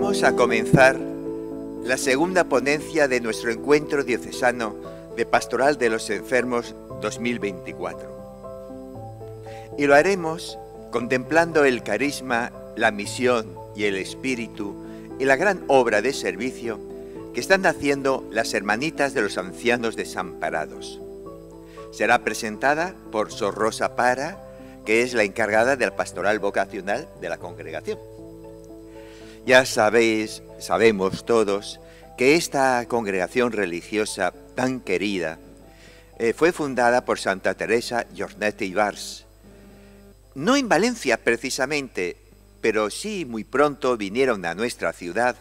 Vamos a comenzar la segunda ponencia de nuestro encuentro diocesano de Pastoral de los Enfermos 2024. Y lo haremos contemplando el carisma, la misión y el espíritu y la gran obra de servicio que están haciendo las hermanitas de los ancianos desamparados. Será presentada por Sor Rosa Para, que es la encargada del pastoral vocacional de la congregación. Ya sabéis, sabemos todos, que esta congregación religiosa tan querida eh, fue fundada por Santa Teresa y Vars. No en Valencia precisamente, pero sí muy pronto vinieron a nuestra ciudad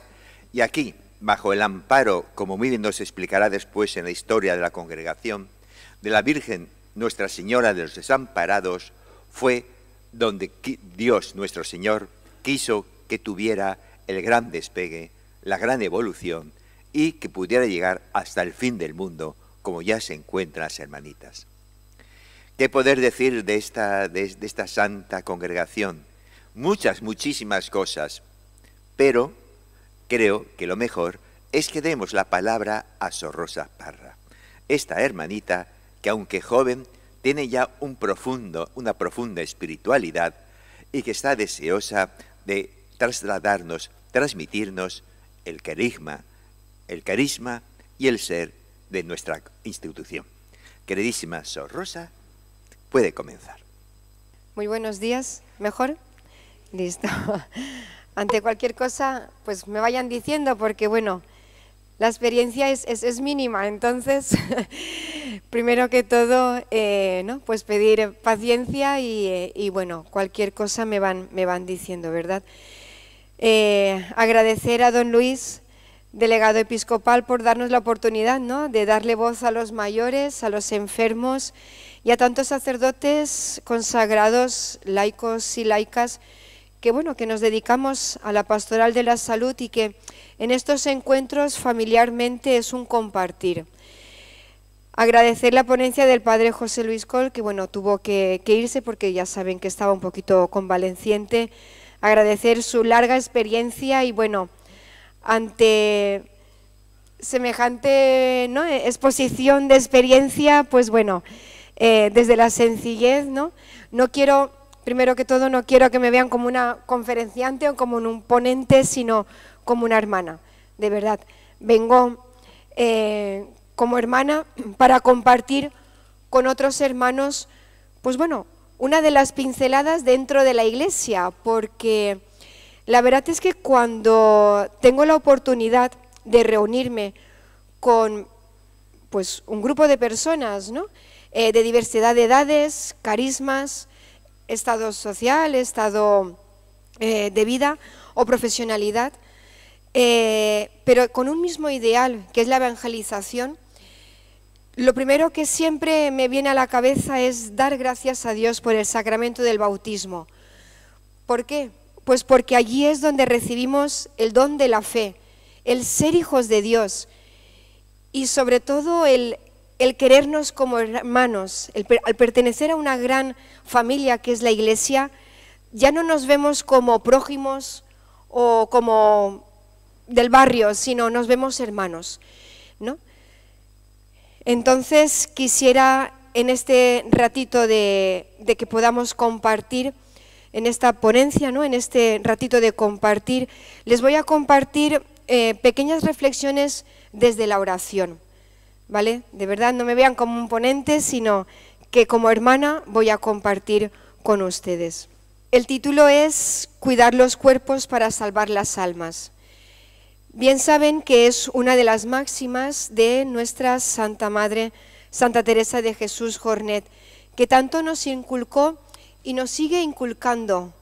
y aquí, bajo el amparo, como muy bien nos explicará después en la historia de la congregación, de la Virgen Nuestra Señora de los Desamparados, fue donde Dios nuestro Señor quiso que tuviera el gran despegue, la gran evolución y que pudiera llegar hasta el fin del mundo, como ya se encuentran las hermanitas. ¿Qué poder decir de esta, esta santa congregación? Muchas, muchísimas cosas, pero creo que lo mejor es que demos la palabra a Sorrosa Parra, esta hermanita que aunque joven tiene ya un profundo, una profunda espiritualidad y que está deseosa de trasladarnos transmitirnos el carisma, el carisma y el ser de nuestra institución. Queridísima Sor Rosa, puede comenzar. Muy buenos días, mejor. Listo. Ante cualquier cosa, pues me vayan diciendo, porque bueno, la experiencia es, mínima, entonces, primero que todo, eh, ¿no? pues pedir paciencia y, eh, y, bueno, cualquier cosa me van, me van diciendo, ¿verdad? Eh, agradecer a don Luis, delegado episcopal, por darnos la oportunidad ¿no? de darle voz a los mayores, a los enfermos y a tantos sacerdotes consagrados, laicos y laicas, que, bueno, que nos dedicamos a la pastoral de la salud y que en estos encuentros familiarmente es un compartir. Agradecer la ponencia del padre José Luis Col, que bueno, tuvo que, que irse porque ya saben que estaba un poquito convaleciente, agradecer su larga experiencia y bueno, ante semejante e, exposición de experiencia, pues bueno, eh, desde la sencillez, ¿no? No quiero, primero que todo, no quiero que me vean como una conferenciante o como un ponente, sino como una hermana, de verdad. Vengo eh, como hermana para compartir con otros hermanos, pues bueno, una de las pinceladas dentro de la iglesia, porque la verdad es que cuando tengo la oportunidad de reunirme con pues, un grupo de personas, eh, de diversidad de edades, carismas, estado social, estado eh, de vida o profesionalidad, eh, pero con un mismo ideal, que es la evangelización, lo primero que siempre me viene a la cabeza es dar gracias a Dios por el sacramento del bautismo. ¿Por qué? Pues porque allí es donde recibimos el don de la fe, el ser hijos de Dios y sobre todo el, querernos como hermanos, al pertenecer a una gran familia que es la Iglesia, ya no nos vemos como prójimos o como del barrio, sino nos vemos hermanos. ¿no? Entonces quisiera en este ratito de, que podamos compartir, en esta ponencia, ¿no? en este ratito de compartir, les voy a compartir eh, pequeñas reflexiones desde la oración. ¿Vale? De verdad, no me vean como un ponente, sino que como hermana voy a compartir con ustedes. El título es Cuidar los cuerpos para salvar las almas. Bien saben que es una de las máximas de nuestra Santa Madre, Santa Teresa de Jesús Jornet, que tanto nos inculcó y nos sigue inculcando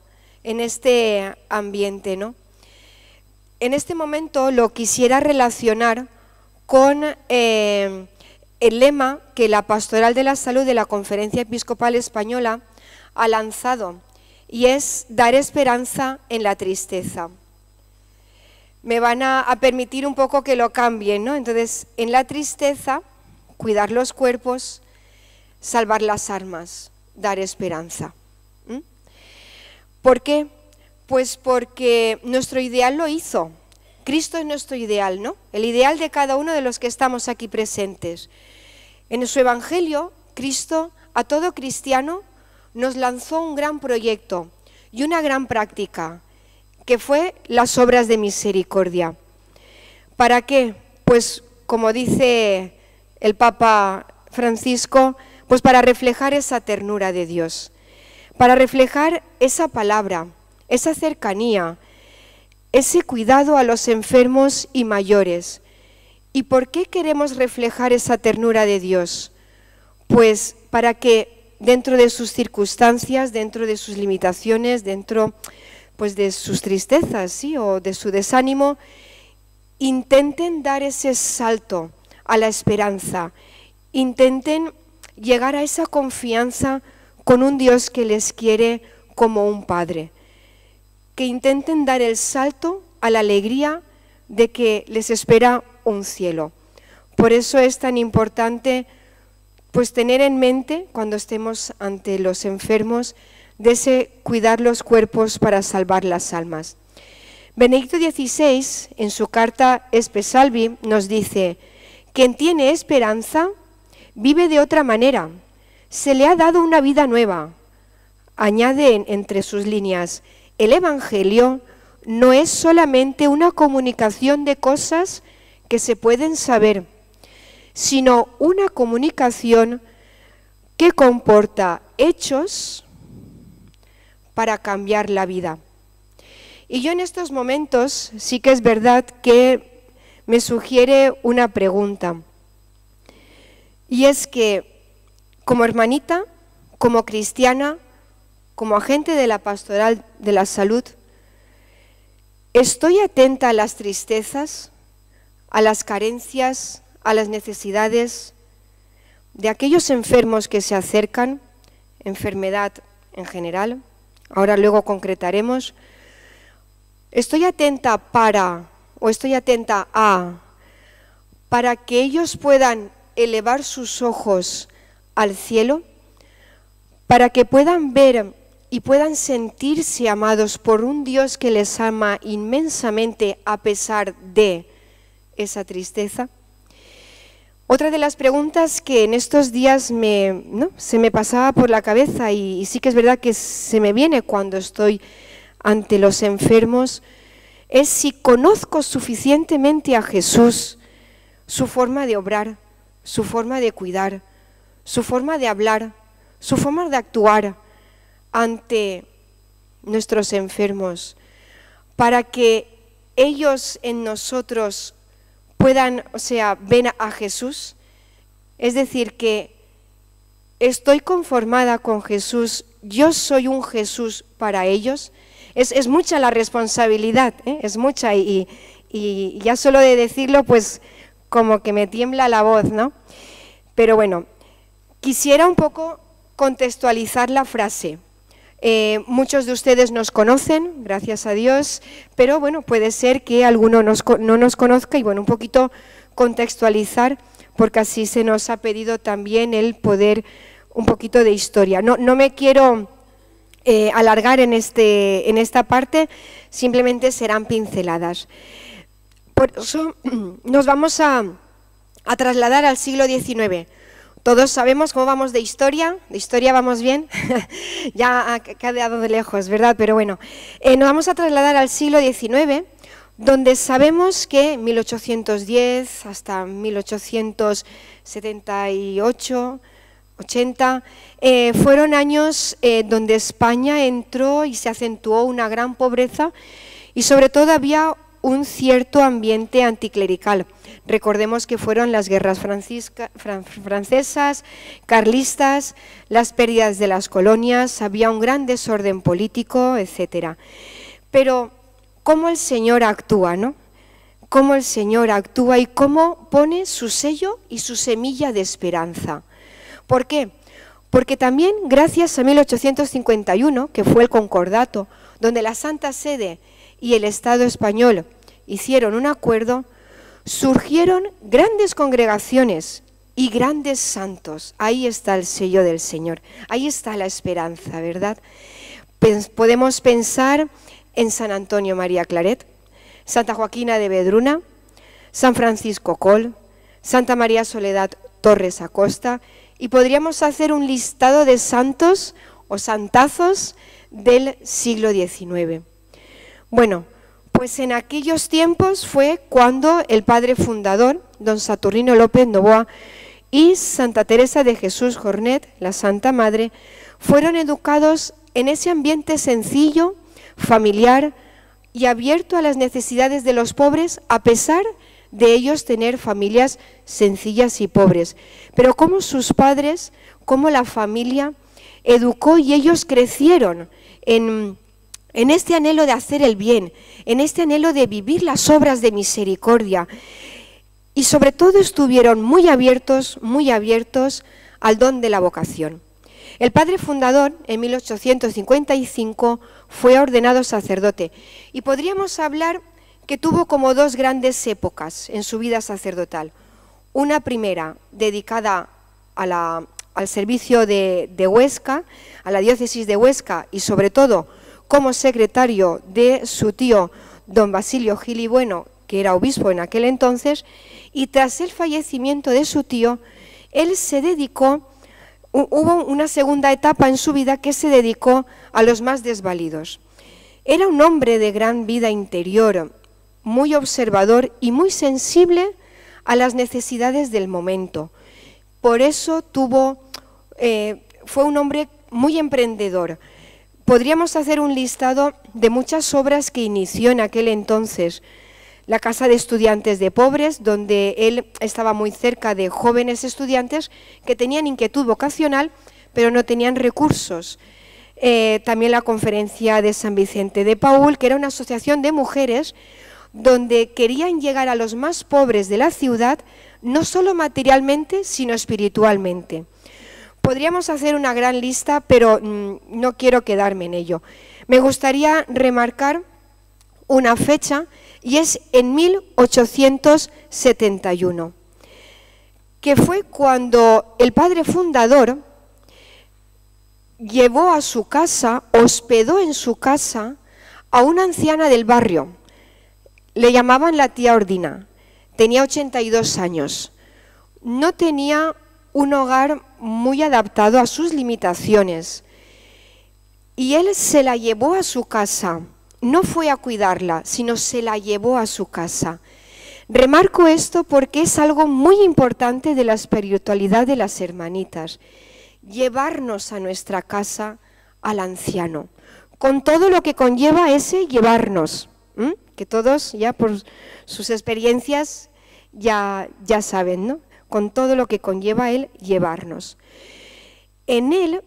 en este ambiente. ¿no? En este momento lo quisiera relacionar con eh, el lema que la Pastoral de la Salud de la Conferencia Episcopal Española ha lanzado, y es dar esperanza en la tristeza me van a, permitir un poco que lo cambien, ¿no? Entonces, en la tristeza, cuidar los cuerpos, salvar las armas, dar esperanza. ¿Por qué? Pues porque nuestro ideal lo hizo. Cristo es nuestro ideal, ¿no? El ideal de cada uno de los que estamos aquí presentes. En su Evangelio, Cristo a todo cristiano nos lanzó un gran proyecto y una gran práctica, que fue las obras de misericordia. ¿Para qué? Pues como dice el Papa Francisco, pues para reflejar esa ternura de Dios, para reflejar esa palabra, esa cercanía, ese cuidado a los enfermos y mayores. ¿Y por qué queremos reflejar esa ternura de Dios? Pues para que dentro de sus circunstancias, dentro de sus limitaciones, dentro pues de sus tristezas ¿sí? o de su desánimo, intenten dar ese salto a la esperanza, intenten llegar a esa confianza con un Dios que les quiere como un Padre, que intenten dar el salto a la alegría de que les espera un cielo. Por eso es tan importante pues tener en mente cuando estemos ante los enfermos de ese cuidar los cuerpos para salvar las almas. Benedicto XVI, en su carta Espesalvi, nos dice, quien tiene esperanza vive de otra manera, se le ha dado una vida nueva. Añade entre sus líneas, el Evangelio no es solamente una comunicación de cosas que se pueden saber, sino una comunicación que comporta hechos para cambiar la vida. Y yo en estos momentos sí que es verdad que me sugiere una pregunta. Y es que como hermanita, como cristiana, como agente de la pastoral de la salud, ¿estoy atenta a las tristezas, a las carencias, a las necesidades de aquellos enfermos que se acercan, enfermedad en general? ahora luego concretaremos, estoy atenta para o estoy atenta a, para que ellos puedan elevar sus ojos al cielo, para que puedan ver y puedan sentirse amados por un Dios que les ama inmensamente a pesar de esa tristeza. Otra de las preguntas que en estos días se me pasaba por la cabeza y, y, sí que es verdad que se me viene cuando estoy ante los enfermos es si conozco suficientemente a Jesús, su forma de obrar, su forma de cuidar, su forma de hablar, su forma de actuar ante nuestros enfermos, para que ellos en nosotros puedan, o sea, ven a Jesús. Es decir, que estoy conformada con Jesús, yo soy un Jesús para ellos. Es, mucha la responsabilidad, ¿eh? es mucha y, y ya solo de decirlo, pues como que me tiembla la voz, ¿no? Pero bueno, quisiera un poco contextualizar la frase. Eh, muchos de ustedes nos conocen, gracias a Dios, pero bueno, puede ser que alguno no nos conozca y bueno, un poquito contextualizar, porque así se nos ha pedido también el poder un poquito de historia. No, me quiero eh, alargar en, este, en esta parte, simplemente serán pinceladas. Por eso nos vamos a, a trasladar al siglo XIX. Todos sabemos cómo vamos de historia, de historia vamos bien, ya ha quedado de lejos, ¿verdad? Pero bueno, eh, nos vamos a trasladar al siglo XIX, donde sabemos que 1810 hasta 1878, 80, eh, fueron años eh, donde España entró y se acentuó una gran pobreza y sobre todo había un cierto ambiente anticlerical. Recordemos que fueron las guerras francesas, carlistas, las pérdidas de las colonias, había un gran desorden político, etc. Pero cómo el Señor actúa, ¿no? Cómo el Señor actúa y cómo pone su sello y su semilla de esperanza. ¿Por qué? Porque también gracias a 1851, que fue el concordato, donde la Santa Sede y el Estado español hicieron un acuerdo, surgieron grandes congregaciones y grandes santos. Ahí está el sello del Señor, ahí está la esperanza, ¿verdad? podemos pensar en San Antonio María Claret, Santa Joaquina de Bedruna, San Francisco Col, Santa María Soledad Torres Acosta, y podríamos hacer un listado de santos o santazos del siglo XIX. Bueno, pues en aquellos tiempos fue cuando el padre fundador, don Saturnino López Novoa, y Santa Teresa de Jesús Jornet, la Santa Madre, fueron educados en ese ambiente sencillo, familiar y abierto a las necesidades de los pobres, a pesar de ellos tener familias sencillas y pobres. Pero cómo sus padres, cómo la familia educó y ellos crecieron en en este anhelo de hacer el bien, en este anhelo de vivir las obras de misericordia. Y sobre todo estuvieron muy abiertos, muy abiertos al don de la vocación. El padre fundador, en 1855, fue ordenado sacerdote y podríamos hablar que tuvo como dos grandes épocas en su vida sacerdotal. Una primera dedicada al servicio de Huesca, a la diócesis de Huesca y sobre todo como secretario de su tío don Basilio Gilibueno, que era obispo en aquel entonces, y tras el fallecimiento de su tío, él se dedicó, hubo una segunda etapa en su vida que se dedicó a los más desvalidos. Era un hombre de gran vida interior, muy observador y muy sensible a las necesidades del momento. Por eso tuvo, eh, fue un hombre muy emprendedor, Podríamos hacer un listado de muchas obras que inició en aquel entonces. La Casa de Estudiantes de Pobres, donde él estaba muy cerca de jóvenes estudiantes que tenían inquietud vocacional, pero no tenían recursos. Eh, también la Conferencia de San Vicente de Paul, que era una asociación de mujeres donde querían llegar a los más pobres de la ciudad, no solo materialmente, sino espiritualmente podríamos hacer una gran lista, pero mm, no quiero quedarme en ello. Me gustaría remarcar una fecha y es en 1871, que fue cuando el padre fundador llevó a su casa, hospedó en su casa a una anciana del barrio. Le llamaban la tía Ordina. Tenía 82 años. No tenía un hogar muy adaptado a sus limitaciones. Y él se la llevó a su casa, no fue a cuidarla, sino se la llevó a su casa. Remarco esto porque es algo muy importante de la espiritualidad de las hermanitas, llevarnos a nuestra casa al anciano, con todo lo que conlleva ese llevarnos, que todos ya por sus experiencias ya, ya saben, ¿no? con todo lo que conlleva él llevarnos. En él,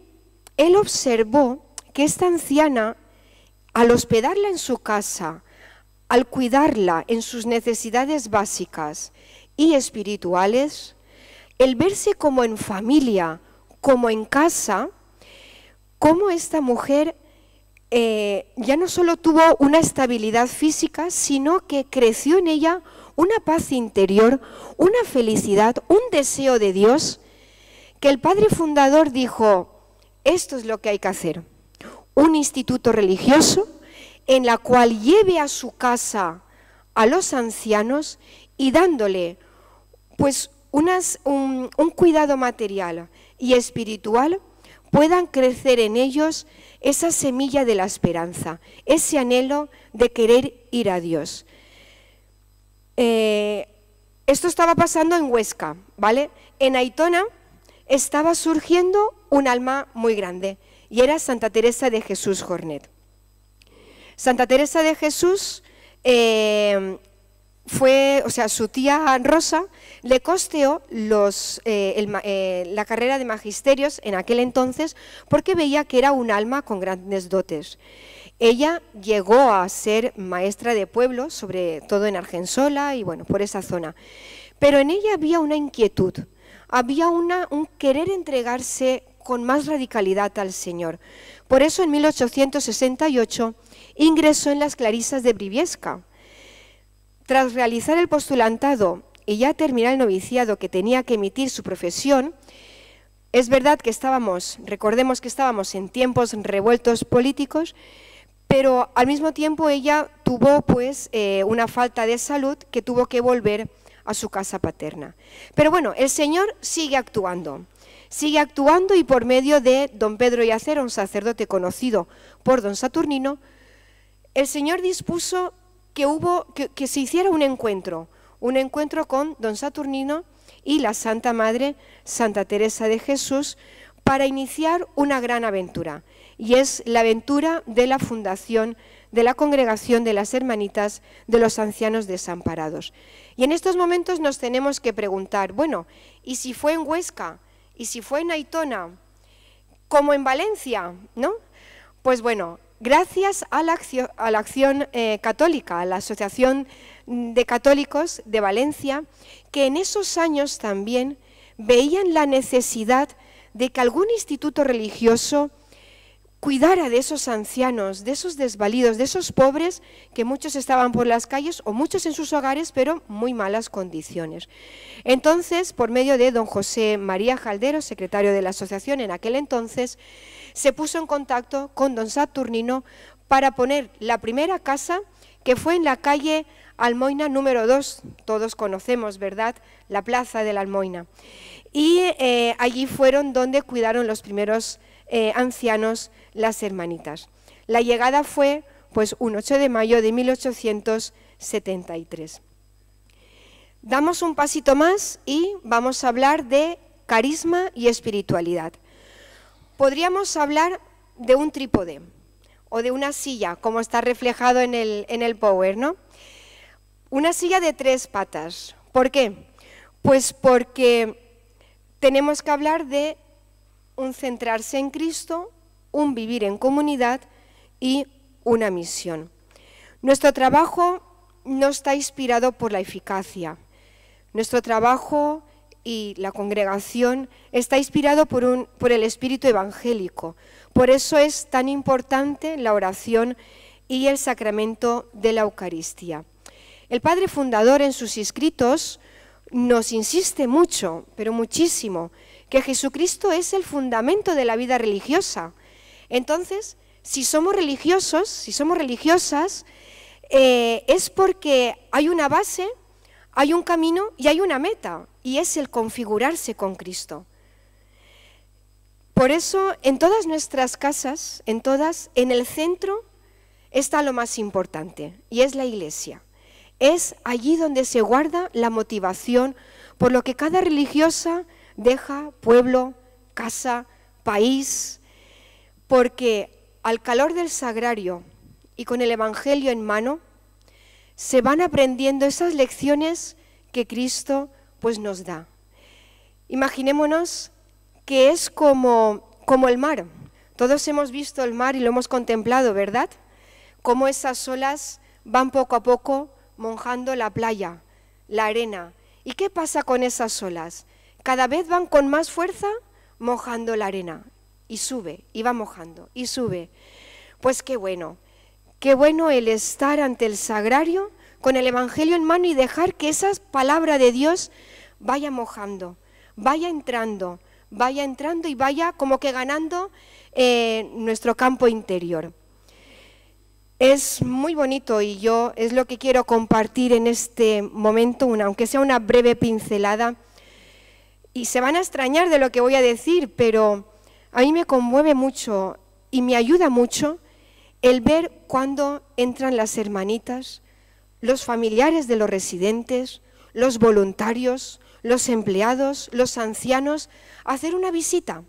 él observó que esta anciana, al hospedarla en su casa, al cuidarla en sus necesidades básicas y espirituales, el verse como en familia, como en casa, como esta mujer eh, ya no solo tuvo una estabilidad física, sino que creció en ella una paz interior, una felicidad, un deseo de Dios, que el padre fundador dijo, esto es lo que hay que hacer, un instituto religioso en la cual lleve a su casa a los ancianos y dándole pues un cuidado material y espiritual puedan crecer en ellos esa semilla de la esperanza, ese anhelo de querer ir a Dios. Eh, esto estaba pasando en Huesca, ¿vale? En Aitona estaba surgiendo un alma muy grande y era Santa Teresa de Jesús Jornet. Santa Teresa de Jesús eh, fue, o sea, su tía Rosa le costeó eh, la carrera de magisterios en aquel entonces porque veía que era un alma con grandes dotes. Ella llegó a ser maestra de pueblo, sobre todo en Argensola y bueno, por esa zona. Pero en ella había una inquietud, había una, un querer entregarse con más radicalidad al Señor. Por eso en 1868 ingresó en las Clarisas de Briviesca. Tras realizar el postulantado y ya terminar el noviciado que tenía que emitir su profesión, es verdad que estábamos, recordemos que estábamos en tiempos revueltos políticos, pero al mismo tiempo ella tuvo pues eh, una falta de salud que tuvo que volver a su casa paterna. Pero bueno, el Señor sigue actuando, sigue actuando y por medio de don Pedro yacero, un sacerdote conocido por don Saturnino, el Señor dispuso que, hubo, que se hiciera un encuentro, un encuentro con don Saturnino y la Santa Madre, Santa Teresa de Jesús, para iniciar una gran aventura y es la aventura de la fundación de la congregación de las hermanitas de los ancianos desamparados. Y en estos momentos nos tenemos que preguntar, bueno, ¿y si fue en Huesca? ¿Y si fue en Aitona? ¿Como en Valencia? ¿No? Pues bueno, gracias a la acción, eh, católica, a la Asociación de Católicos de Valencia, que en esos años también veían la necesidad de que algún instituto religioso cuidara de esos ancianos, de esos desvalidos, de esos pobres que muchos estaban por las calles o muchos en sus hogares, pero muy malas condiciones. Entonces, por medio de don José María Jaldero, secretario de la asociación en aquel entonces, se puso en contacto con don Saturnino para poner la primera casa que fue en la calle Almoina número 2, todos conocemos, ¿verdad?, la plaza de la Almoina. Y eh, allí fueron donde cuidaron los primeros eh, ancianos las hermanitas. La llegada fue pues un 8 de mayo de 1873. Damos un pasito más y vamos a hablar de carisma y espiritualidad. Podríamos hablar de un trípode o de una silla, como está reflejado en el, en el Power, ¿no? Una silla de tres patas. ¿Por qué? Pues porque tenemos que hablar de un centrarse en Cristo, un vivir en comunidad y una misión. Nuestro trabajo no está inspirado por la eficacia. Nuestro trabajo y la congregación está inspirado por, el espíritu evangélico. Por eso es tan importante la oración y el sacramento de la Eucaristía. El padre fundador en sus escritos nos insiste mucho, pero muchísimo, que Jesucristo es el fundamento de la vida religiosa. Entonces, si somos religiosos, si somos religiosas, eh, es porque hay una base, hay un camino y hay una meta, y es el configurarse con Cristo. Por eso, en todas nuestras casas, en todas, en el centro está lo más importante, y es la iglesia. Es allí donde se guarda la motivación por lo que cada religiosa deja pueblo, casa, país, porque al calor del sagrario y con el Evangelio en mano, se van aprendiendo esas lecciones que Cristo pues nos da. Imaginémonos que es como, como el mar. Todos hemos visto el mar y lo hemos contemplado, ¿verdad? Como esas olas van poco a poco mojando la playa, la arena. ¿Y qué pasa con esas olas? Cada vez van con más fuerza mojando la arena y sube, y va mojando, y sube. Pues qué bueno, qué bueno el estar ante el sagrario con el Evangelio en mano y dejar que esa palabra de Dios vaya mojando, vaya entrando, vaya entrando y vaya como que ganando eh, nuestro campo interior. Es muy bonito y yo es lo que quiero compartir en este momento, una, aunque sea una breve pincelada. Y se van a extrañar de lo que voy a decir, pero a mí me conmueve mucho y me ayuda mucho el ver cuando entran las hermanitas, los familiares de los residentes, los voluntarios, los empleados, los ancianos, a hacer una visita.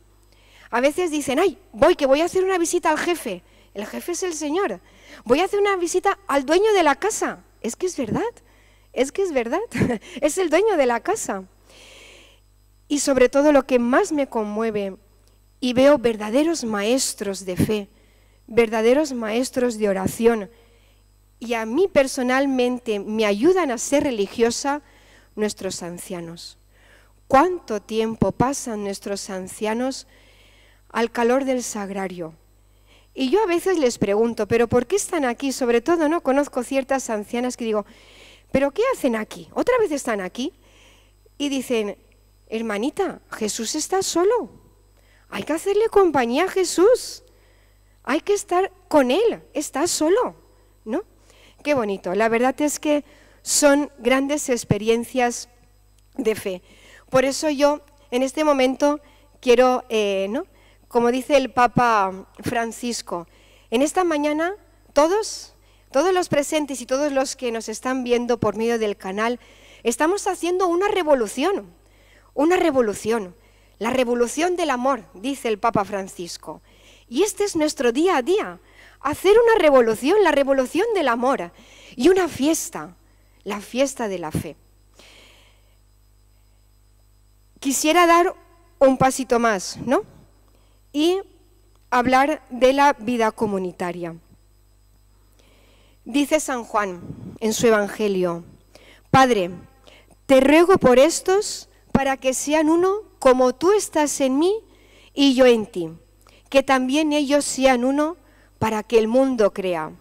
A veces dicen, ay, voy, que voy a hacer una visita al jefe. El jefe es el Señor. Voy a hacer una visita al dueño de la casa. Es que es verdad, es que es verdad. es el dueño de la casa. Y sobre todo lo que más me conmueve y veo verdaderos maestros de fe, verdaderos maestros de oración. Y a mí personalmente me ayudan a ser religiosa nuestros ancianos. ¿Cuánto tiempo pasan nuestros ancianos al calor del sagrario? Y yo a veces les pregunto, ¿pero por qué están aquí? Sobre todo, ¿no? Conozco ciertas ancianas que digo, ¿pero qué hacen aquí? ¿Otra vez están aquí? Y dicen, hermanita, Jesús está solo. Hay que hacerle compañía a Jesús. Hay que estar con Él. Está solo, ¿no? Qué bonito. La verdad es que son grandes experiencias de fe. Por eso yo en este momento quiero, eh, ¿no? como dice el Papa Francisco, en esta mañana todos, todos los presentes y todos los que nos están viendo por medio del canal, estamos haciendo una revolución, una revolución. La revolución del amor, dice el Papa Francisco. Y este es nuestro día a día. Hacer una revolución, la revolución del amor. Y una fiesta, la fiesta de la fe. Quisiera dar un pasito más, ¿no? Y hablar de la vida comunitaria. Dice San Juan en su Evangelio, Padre, te ruego por estos para que sean uno como tú estás en mí y yo en ti, que también ellos sean uno para que el mundo crea.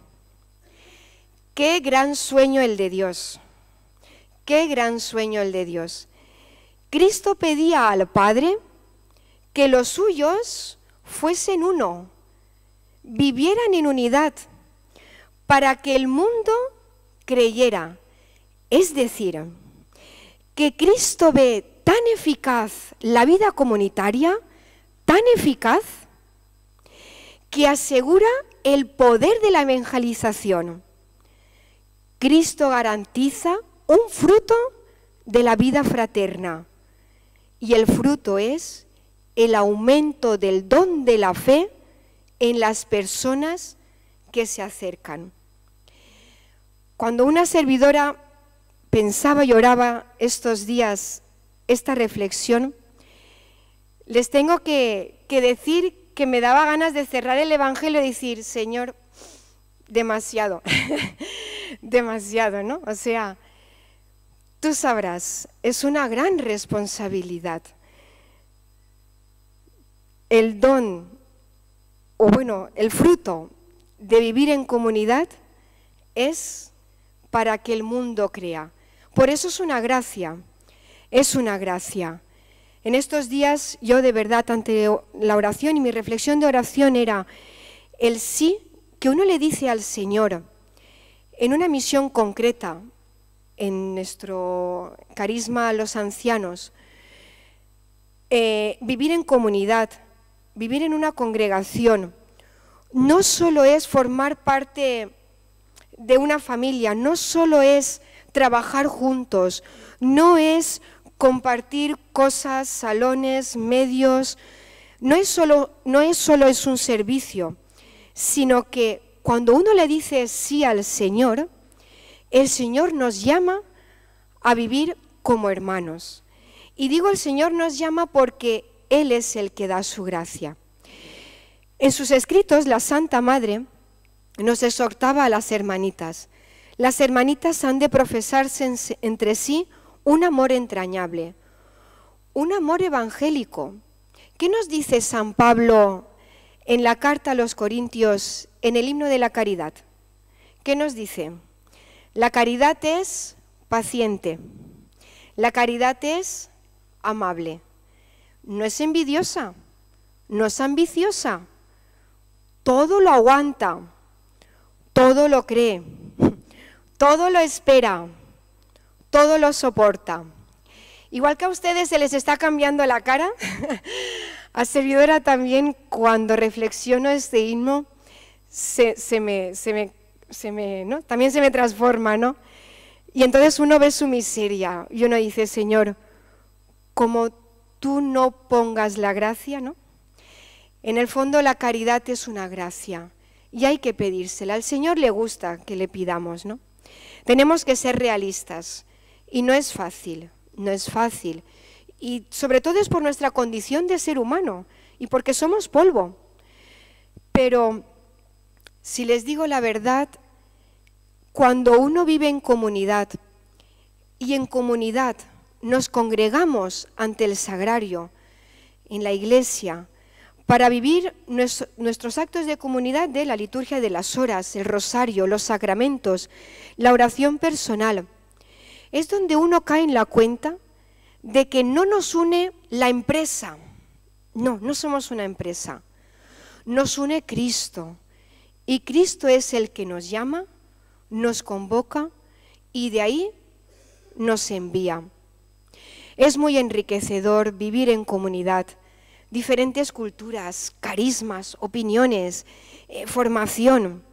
Qué gran sueño el de Dios, qué gran sueño el de Dios. Cristo pedía al Padre que los suyos fuesen uno, vivieran en unidad, para que el mundo creyera. Es decir, que Cristo ve tan eficaz la vida comunitaria, tan eficaz, que asegura el poder de la evangelización. Cristo garantiza un fruto de la vida fraterna y el fruto es el aumento del don de la fe en las personas que se acercan. Cuando una servidora pensaba y oraba estos días esta reflexión, les tengo que, decir que me daba ganas de cerrar el Evangelio y decir, Señor, demasiado, demasiado, ¿no? O sea, tú sabrás, es una gran responsabilidad. El don, o bueno, el fruto de vivir en comunidad es para que el mundo crea. Por eso es una gracia es una gracia. En estos días yo de verdad ante la oración y mi reflexión de oración era el sí que uno le dice al Señor en una misión concreta, en nuestro carisma a los ancianos, eh, vivir en comunidad, vivir en una congregación, no solo es formar parte de una familia, no solo es trabajar juntos, no es compartir cosas, salones, medios, no es solo, no es, solo es un servicio, sino que cuando uno le dice sí al Señor, el Señor nos llama a vivir como hermanos. Y digo el Señor nos llama porque Él es el que da su gracia. En sus escritos, la Santa Madre nos exhortaba a las hermanitas. Las hermanitas han de profesarse entre sí un amor entrañable, un amor evangélico. ¿Qué nos dice San Pablo en la carta a los Corintios, en el himno de la caridad? ¿Qué nos dice? La caridad es paciente, la caridad es amable, no es envidiosa, no es ambiciosa, todo lo aguanta, todo lo cree, todo lo espera, todo lo soporta. Igual que a ustedes se les está cambiando la cara, a servidora también cuando reflexiono este himno, también se me transforma, ¿no? Y entonces uno ve su miseria y uno dice, Señor, como tú no pongas la gracia, ¿no? En el fondo la caridad es una gracia y hay que pedírsela. Al Señor le gusta que le pidamos, ¿no? Tenemos que ser realistas. Y no es fácil, no es fácil. Y sobre todo es por nuestra condición de ser humano y porque somos polvo. Pero si les digo la verdad, cuando uno vive en comunidad y en comunidad nos congregamos ante el sagrario, en la iglesia, para vivir nuestros actos de comunidad de la liturgia de las horas, el rosario, los sacramentos, la oración personal, es donde uno cae en la cuenta de que no nos une la empresa. No, no somos una empresa. Nos une Cristo. Y Cristo es el que nos llama, nos convoca y de ahí nos envía. Es muy enriquecedor vivir en comunidad, diferentes culturas, carismas, opiniones, eh, formación.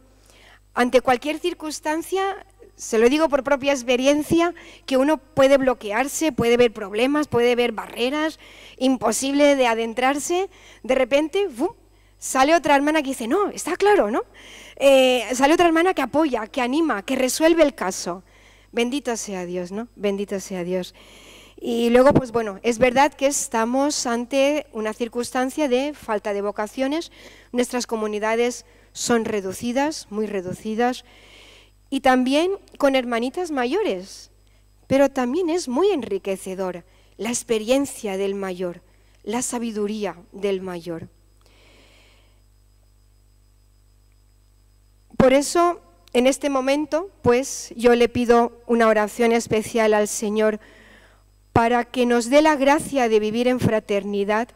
Ante cualquier circunstancia se lo digo por propia experiencia, que uno puede bloquearse, puede ver problemas, puede ver barreras, imposible de adentrarse. De repente, sale otra hermana que dice, no, está claro, ¿no? Eh, sale otra hermana que apoya, que anima, que resuelve el caso. Bendito sea Dios, ¿no? Bendito sea Dios. Y luego, pues bueno, es verdad que estamos ante una circunstancia de falta de vocaciones. Nuestras comunidades son reducidas, muy reducidas y también con hermanitas mayores, pero también es muy enriquecedor la experiencia del mayor, la sabiduría del mayor. Por eso, en este momento, pues yo le pido una oración especial al Señor para que nos dé la gracia de vivir en fraternidad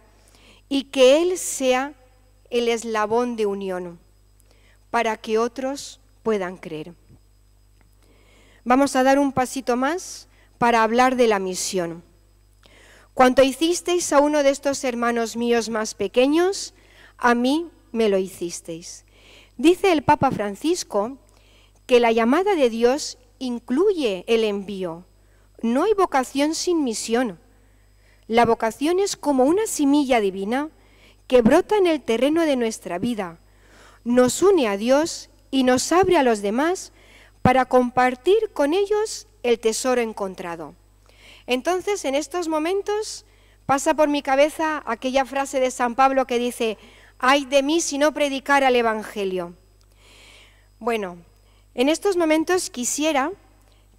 y que Él sea el eslabón de unión para que otros puedan creer vamos a dar un pasito más para hablar de la misión. Cuanto hicisteis a uno de estos hermanos míos más pequeños, a mí me lo hicisteis. Dice el Papa Francisco que la llamada de Dios incluye el envío. No hay vocación sin misión. La vocación es como una semilla divina que brota en el terreno de nuestra vida, nos une a Dios y nos abre a los demás para compartir con ellos el tesoro encontrado. Entonces, en estos momentos pasa por mi cabeza aquella frase de San Pablo que dice, ay de mí si no predicar el Evangelio. Bueno, en estos momentos quisiera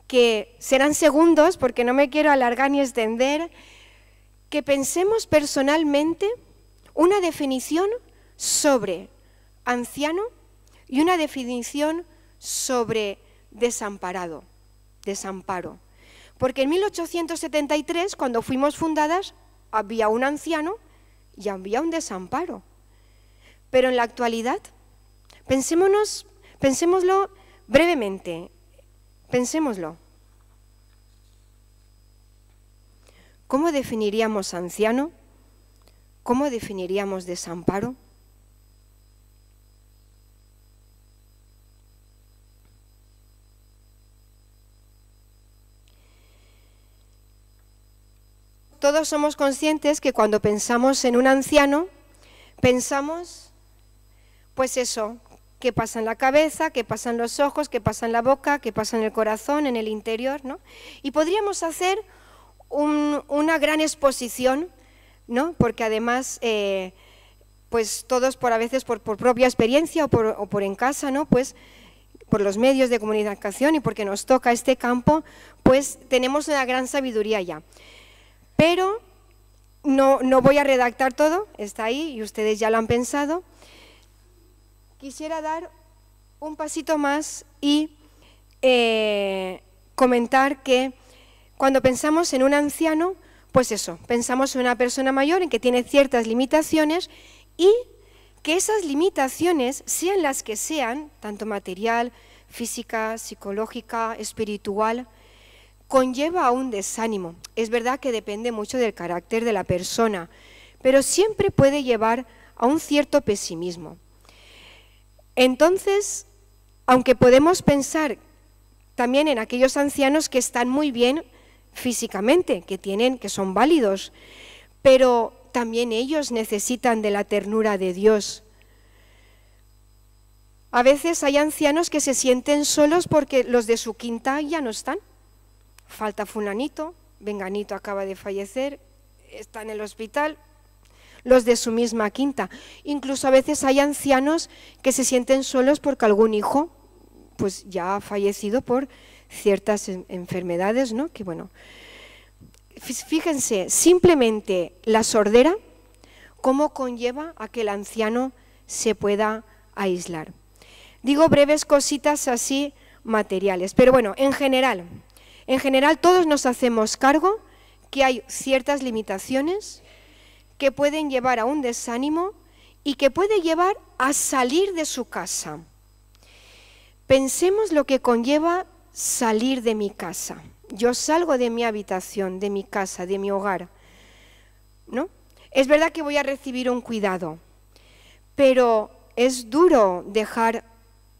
que serán segundos, porque no me quiero alargar ni extender, que pensemos personalmente una definición sobre anciano y una definición sobre desamparado, desamparo. Porque en 1873, cuando fuimos fundadas, había un anciano y había un desamparo. Pero en la actualidad, pensémonos, pensémoslo brevemente, pensémoslo. ¿Cómo definiríamos anciano? ¿Cómo definiríamos desamparo? todos somos conscientes que cuando pensamos en un anciano, pensamos, pues eso, qué pasa en la cabeza, qué pasa en los ojos, qué pasa en la boca, qué pasa en el corazón, en el interior, ¿no? Y podríamos hacer una gran exposición, ¿no? Porque además... Eh, pues todos por a veces por, propia experiencia o por, o por, en casa, ¿no? Pues por los medios de comunicación y porque nos toca este campo, pues tenemos una gran sabiduría ya pero no, voy a redactar todo, está ahí y ustedes ya lo han pensado. Quisiera dar un pasito más y eh, comentar que cuando pensamos en un anciano, pues eso, pensamos en una persona mayor en que tiene ciertas limitaciones y que esas limitaciones, sean las que sean, tanto material, física, psicológica, espiritual, conlleva a un desánimo. Es verdad que depende mucho del carácter de la persona, pero siempre puede llevar a un cierto pesimismo. Entonces, aunque podemos pensar también en aquellos ancianos que están muy bien físicamente, que tienen, que son válidos, pero también ellos necesitan de la ternura de Dios. A veces hay ancianos que se sienten solos porque los de su quinta ya no están falta fulanito, venganito acaba de fallecer, está en el hospital, los de su misma quinta. Incluso a veces hay ancianos que se sienten solos porque algún hijo pues ya ha fallecido por ciertas enfermedades, ¿no? Que bueno, fíjense, simplemente la sordera, cómo conlleva a que el anciano se pueda aislar. Digo breves cositas así materiales, pero bueno, en general, en general, todos nos hacemos cargo que hay ciertas limitaciones que pueden llevar a un desánimo y que puede llevar a salir de su casa. Pensemos lo que conlleva salir de mi casa. Yo salgo de mi habitación, de mi casa, de mi hogar. ¿No? Es verdad que voy a recibir un cuidado, pero es duro dejar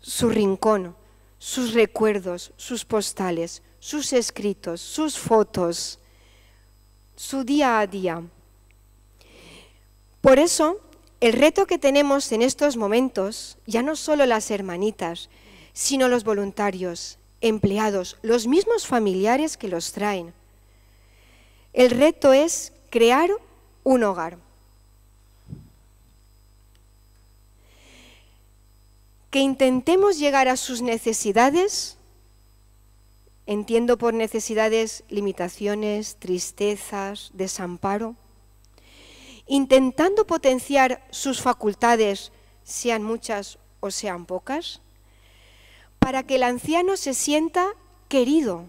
su rincón, sus recuerdos, sus postales, sus escritos, sus fotos, su día a día. Por eso, el reto que tenemos en estos momentos, ya no solo las hermanitas, sino los voluntarios, empleados, los mismos familiares que los traen. El reto es crear un hogar. Que intentemos llegar a sus necesidades Entiendo por necesidades, limitaciones, tristezas, desamparo. Intentando potenciar sus facultades, sean muchas o sean pocas, para que el anciano se sienta querido,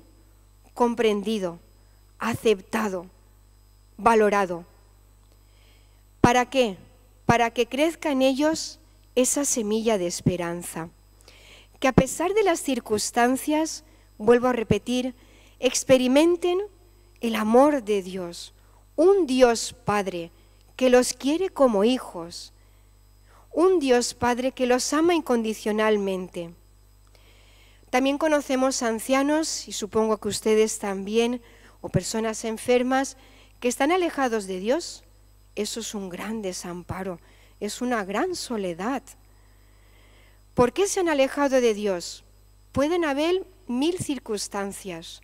comprendido, aceptado, valorado. ¿Para qué? Para que crezca en ellos esa semilla de esperanza, que a pesar de las circunstancias vuelvo a repetir, experimenten el amor de Dios, un Dios Padre que los quiere como hijos, un Dios Padre que los ama incondicionalmente. También conocemos ancianos, y supongo que ustedes también, o personas enfermas, que están alejados de Dios. Eso es un gran desamparo, es una gran soledad. ¿Por qué se han alejado de Dios? Pueden haber mil circunstancias.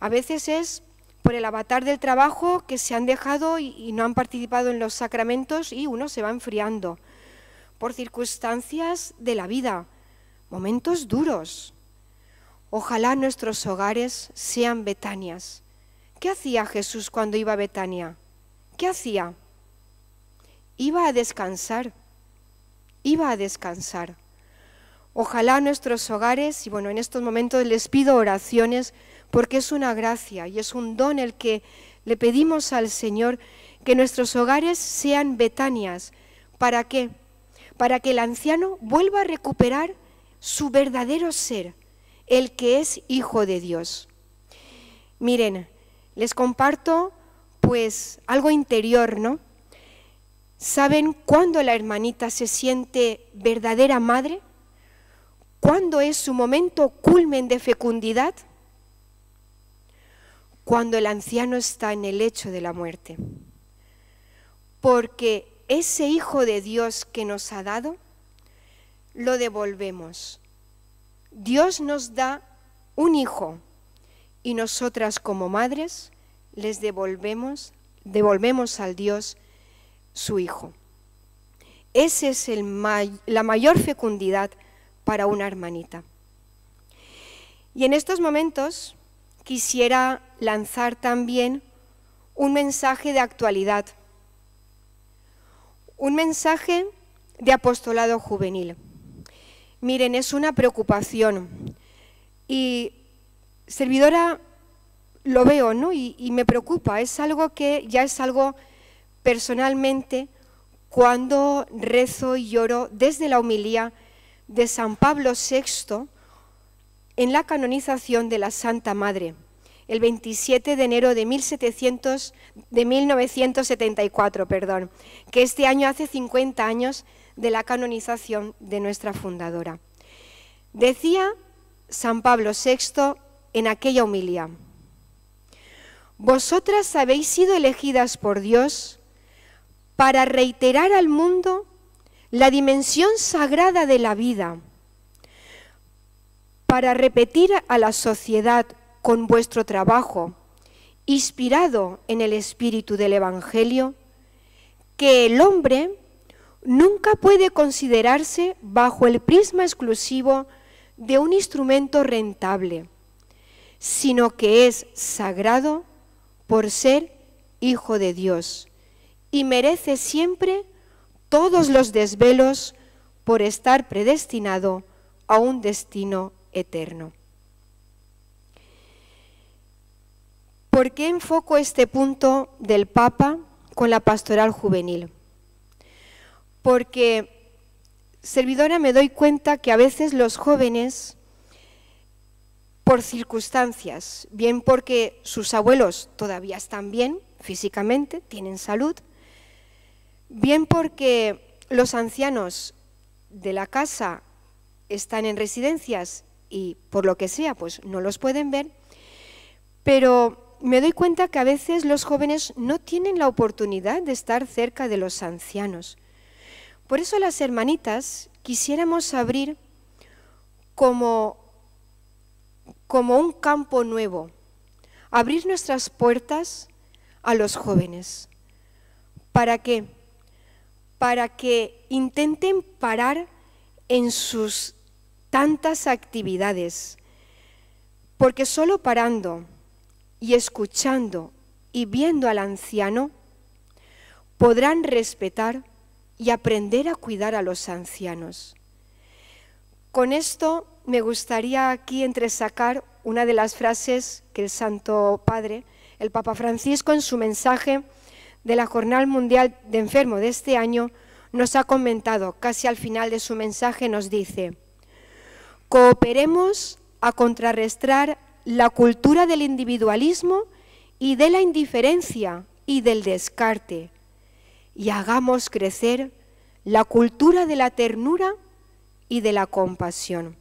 A veces es por el avatar del trabajo que se han dejado y, no han participado en los sacramentos y uno se va enfriando. Por circunstancias de la vida, momentos duros. Ojalá nuestros hogares sean Betanias. ¿Qué hacía Jesús cuando iba a Betania? ¿Qué hacía? Iba a descansar. Iba a descansar. Ojalá nuestros hogares, y bueno, en estos momentos les pido oraciones porque es una gracia y es un don el que le pedimos al Señor que nuestros hogares sean betanias. ¿Para qué? Para que el anciano vuelva a recuperar su verdadero ser, el que es hijo de Dios. Miren, les comparto pues algo interior, ¿no? ¿Saben cuándo la hermanita se siente verdadera madre? ¿Cuándo es su momento culmen de fecundidad? Cuando el anciano está en el lecho de la muerte. Porque ese Hijo de Dios que nos ha dado, lo devolvemos. Dios nos da un hijo y nosotras como madres les devolvemos, devolvemos al Dios su hijo. Esa es la mayor fecundidad para una hermanita. Y en estos momentos quisiera lanzar también un mensaje de actualidad, un mensaje de apostolado juvenil. Miren, es una preocupación y servidora lo veo, ¿no? Y, y me preocupa, es algo que ya es algo personalmente cuando rezo y lloro desde la humilía de San Pablo VI en la canonización de la Santa Madre, el 27 de enero de, de 1974, perdón, que este año hace 50 años de la canonización de nuestra fundadora. Decía San Pablo VI en aquella homilía, Vosotras habéis sido elegidas por Dios para reiterar al mundo la dimensión sagrada de la vida, para repetir a la sociedad con vuestro trabajo, inspirado en el espíritu del Evangelio, que el hombre nunca puede considerarse bajo el prisma exclusivo de un instrumento rentable, sino que es sagrado por ser hijo de Dios y merece siempre todos los desvelos por estar predestinado a un destino eterno. ¿Por qué enfoco este punto del Papa con la pastoral juvenil? Porque, servidora, me doy cuenta que a veces los jóvenes, por circunstancias, bien porque sus abuelos todavía están bien físicamente, tienen salud, bien porque los ancianos de la casa están en residencias y por lo que sea, pues no los pueden ver, pero me doy cuenta que a veces los jóvenes no tienen la oportunidad de estar cerca de los ancianos. Por eso las hermanitas quisiéramos abrir como, como un campo nuevo, abrir nuestras puertas a los jóvenes. ¿Para qué? para que intenten parar en sus tantas actividades, porque solo parando y escuchando y viendo al anciano, podrán respetar y aprender a cuidar a los ancianos. Con esto me gustaría aquí entresacar una de las frases que el Santo Padre, el Papa Francisco, en su mensaje de la Jornal Mundial de Enfermo de este año, nos ha comentado casi al final de su mensaje, nos dice, cooperemos a contrarrestar la cultura del individualismo y de la indiferencia y del descarte, y hagamos crecer la cultura de la ternura y de la compasión.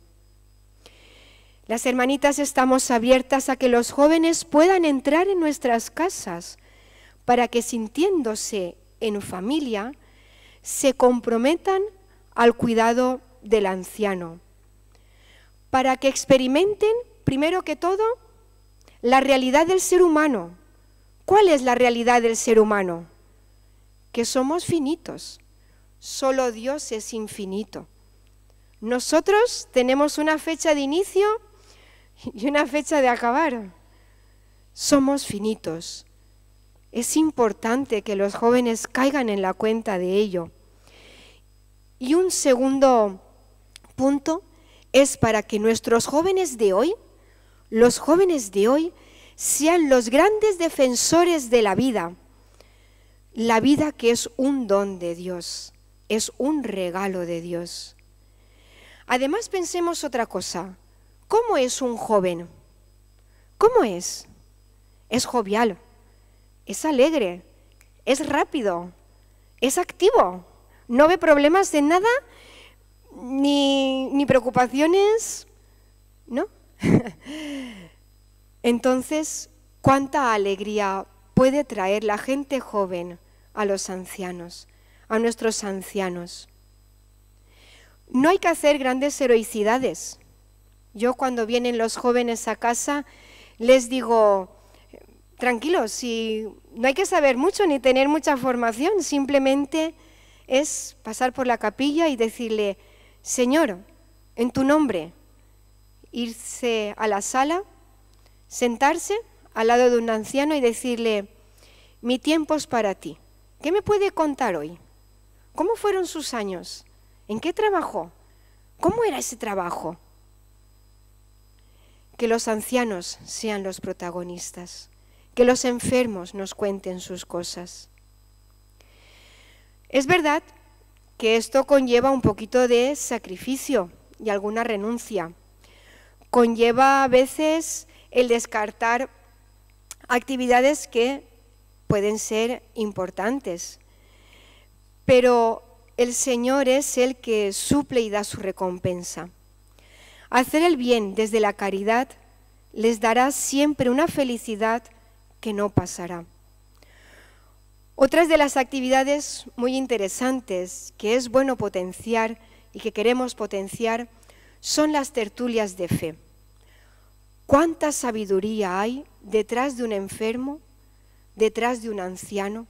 Las hermanitas estamos abiertas a que los jóvenes puedan entrar en nuestras casas para que sintiéndose en familia, se comprometan al cuidado del anciano, para que experimenten, primero que todo, la realidad del ser humano. ¿Cuál es la realidad del ser humano? Que somos finitos, solo Dios es infinito. Nosotros tenemos una fecha de inicio y una fecha de acabar. Somos finitos. Es importante que los jóvenes caigan en la cuenta de ello. Y un segundo punto es para que nuestros jóvenes de hoy, los jóvenes de hoy, sean los grandes defensores de la vida. La vida que es un don de Dios, es un regalo de Dios. Además pensemos otra cosa. ¿Cómo es un joven? ¿Cómo es? Es jovial, es alegre, es rápido, es activo, no ve problemas de nada, ni, ni preocupaciones, ¿no? Entonces, ¿cuánta alegría puede traer la gente joven a los ancianos, a nuestros ancianos? No hay que hacer grandes heroicidades. Yo cuando vienen los jóvenes a casa les digo, tranquilos, si no hay que saber mucho ni tener mucha formación, simplemente es pasar por la capilla y decirle, Señor, en tu nombre, irse a la sala, sentarse al lado de un anciano y decirle, mi tiempo es para ti. ¿Qué me puede contar hoy? ¿Cómo fueron sus años? ¿En qué trabajó? ¿Cómo era ese trabajo? Que los ancianos sean los protagonistas que los enfermos nos cuenten sus cosas. Es verdad que esto conlleva un poquito de sacrificio y alguna renuncia. Conlleva a veces el descartar actividades que pueden ser importantes, pero el Señor es el que suple y da su recompensa. Hacer el bien desde la caridad les dará siempre una felicidad que no pasará. Otras de las actividades muy interesantes que es bueno potenciar y que queremos potenciar son las tertulias de fe. ¿Cuánta sabiduría hay detrás de un enfermo, detrás de un anciano,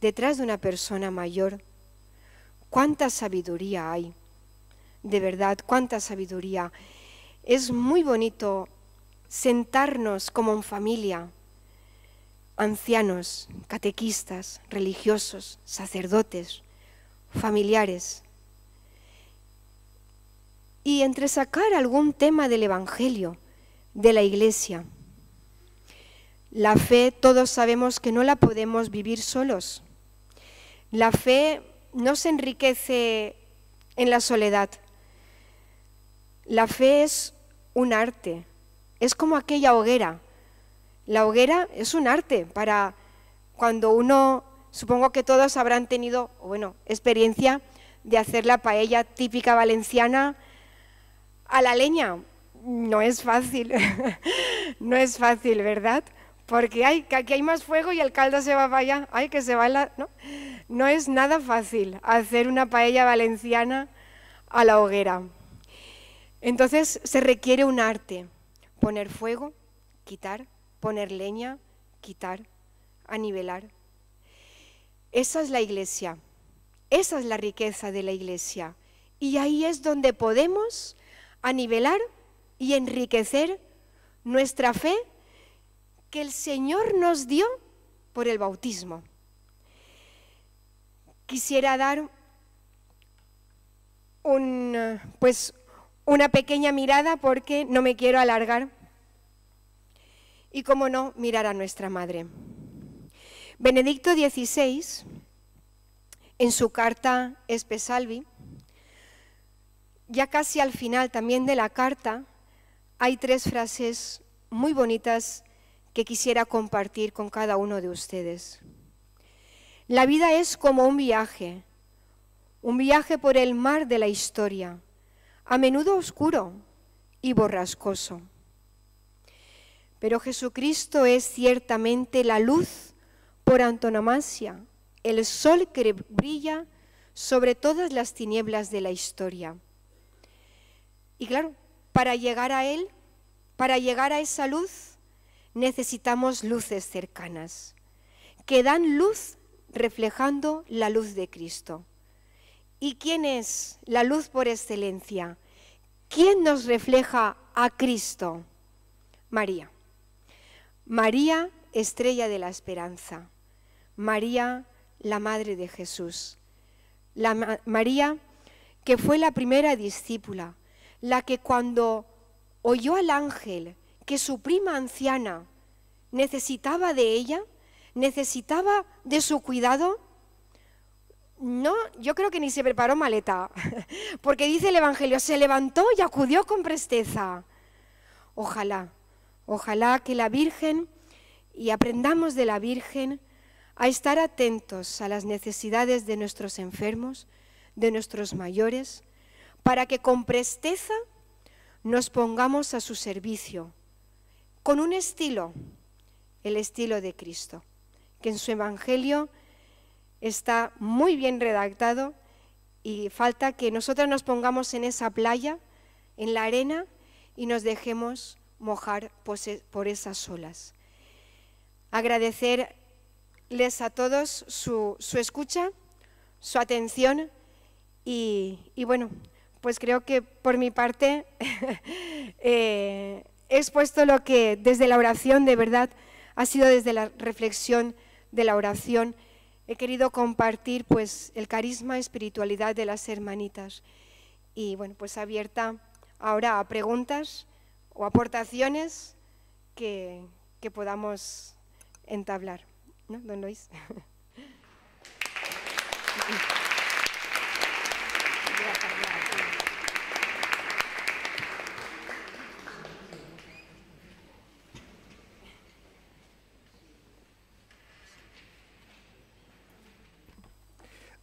detrás de una persona mayor? ¿Cuánta sabiduría hay? De verdad, cuánta sabiduría. Es muy bonito sentarnos como en familia, ancianos, catequistas, religiosos, sacerdotes, familiares. Y entre sacar algún tema del Evangelio, de la Iglesia. La fe todos sabemos que no la podemos vivir solos. La fe no se enriquece en la soledad. La fe es un arte, es como aquella hoguera la hoguera es un arte para cuando uno, supongo que todos habrán tenido, bueno, experiencia de hacer la paella típica valenciana a la leña. No es fácil, no es fácil, ¿verdad? Porque aquí hay más fuego y el caldo se va para allá, ay, que se va ¿no? no es nada fácil hacer una paella valenciana a la hoguera. Entonces se requiere un arte, poner fuego, quitar, poner leña, quitar, anivelar. Esa es la iglesia, esa es la riqueza de la iglesia. Y ahí es donde podemos anivelar y enriquecer nuestra fe que el Señor nos dio por el bautismo. Quisiera dar pues, una pequeña mirada porque no me quiero alargar y, cómo no, mirar a nuestra madre. Benedicto XVI, en su carta Espesalvi, ya casi al final también de la carta, hay tres frases muy bonitas que quisiera compartir con cada uno de ustedes. La vida es como un viaje, un viaje por el mar de la historia, a menudo oscuro y borrascoso. Pero Jesucristo es ciertamente la luz por antonomasia, el sol que brilla sobre todas las tinieblas de la historia. Y claro, para llegar a Él, para llegar a esa luz, necesitamos luces cercanas, que dan luz reflejando la luz de Cristo. ¿Y quién es la luz por excelencia? ¿Quién nos refleja a Cristo? María. María, estrella de la esperanza. María, la madre de Jesús. La María, que fue la primera discípula, la que cuando oyó al ángel que su prima anciana necesitaba de ella, necesitaba de su cuidado, no, yo creo que ni se preparó maleta, porque dice el Evangelio, se levantó y acudió con presteza. Ojalá Ojalá que la Virgen, y aprendamos de la Virgen, a estar atentos a las necesidades de nuestros enfermos, de nuestros mayores, para que con presteza nos pongamos a su servicio, con un estilo, el estilo de Cristo, que en su Evangelio está muy bien redactado y falta que nosotros nos pongamos en esa playa, en la arena, y nos dejemos mojar por esas olas. Agradecerles a todos su, su escucha, su atención y, bueno, pues creo que por mi parte eh, he expuesto lo que desde la oración de verdad ha sido desde la reflexión de la oración. He querido compartir pues el carisma, espiritualidad de las hermanitas y bueno, pues abierta ahora a preguntas o aportaciones que, podamos entablar. ¿No, don Luis?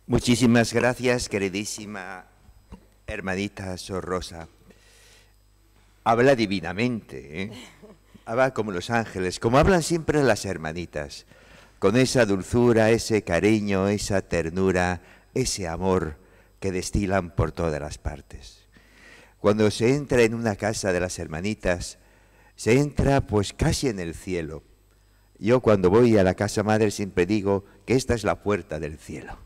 Muchísimas gracias, queridísima hermanita Sor Rosa habla divinamente, ¿eh? habla como los ángeles, como hablan siempre las hermanitas, con esa dulzura, ese cariño, esa ternura, ese amor que destilan por todas las partes. Cuando se entra en una casa de las hermanitas, se entra pues casi en el cielo. Yo cuando voy a la casa madre siempre digo que esta es la puerta del cielo.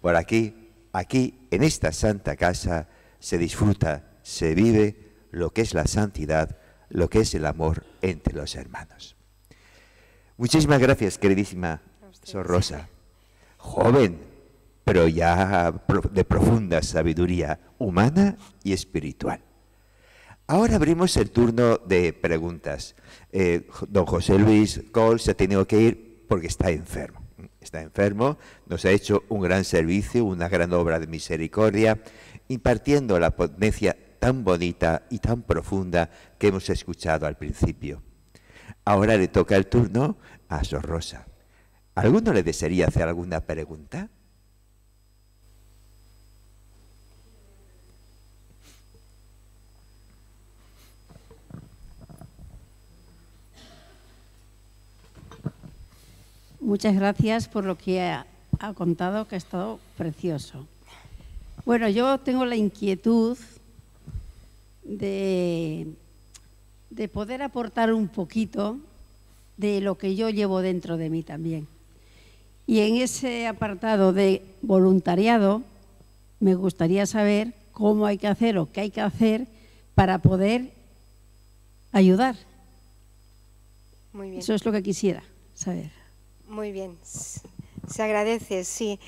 Por aquí, aquí, en esta santa casa, se disfruta, se vive, lo que es la santidad, lo que es el amor entre los hermanos. Muchísimas gracias, queridísima Sor Rosa. Joven, pero ya de profunda sabiduría humana y espiritual. Ahora abrimos el turno de preguntas. Eh, don José Luis Cole se ha tenido que ir porque está enfermo. Está enfermo, nos ha hecho un gran servicio, una gran obra de misericordia, impartiendo la potencia tan bonita y tan profunda que hemos escuchado al principio. Ahora le toca el turno a Sor Rosa. ¿Alguno le desearía hacer alguna pregunta? Muchas gracias por lo que ha, ha, contado, que ha estado precioso. Bueno, yo tengo la inquietud de, poder aportar un poquito de lo que yo llevo dentro de mí también. Y en ese apartado de voluntariado, me gustaría saber cómo hay que hacer o qué hay que hacer para poder ayudar. Eso es lo que quisiera saber. Muy bien, se agradece, sí.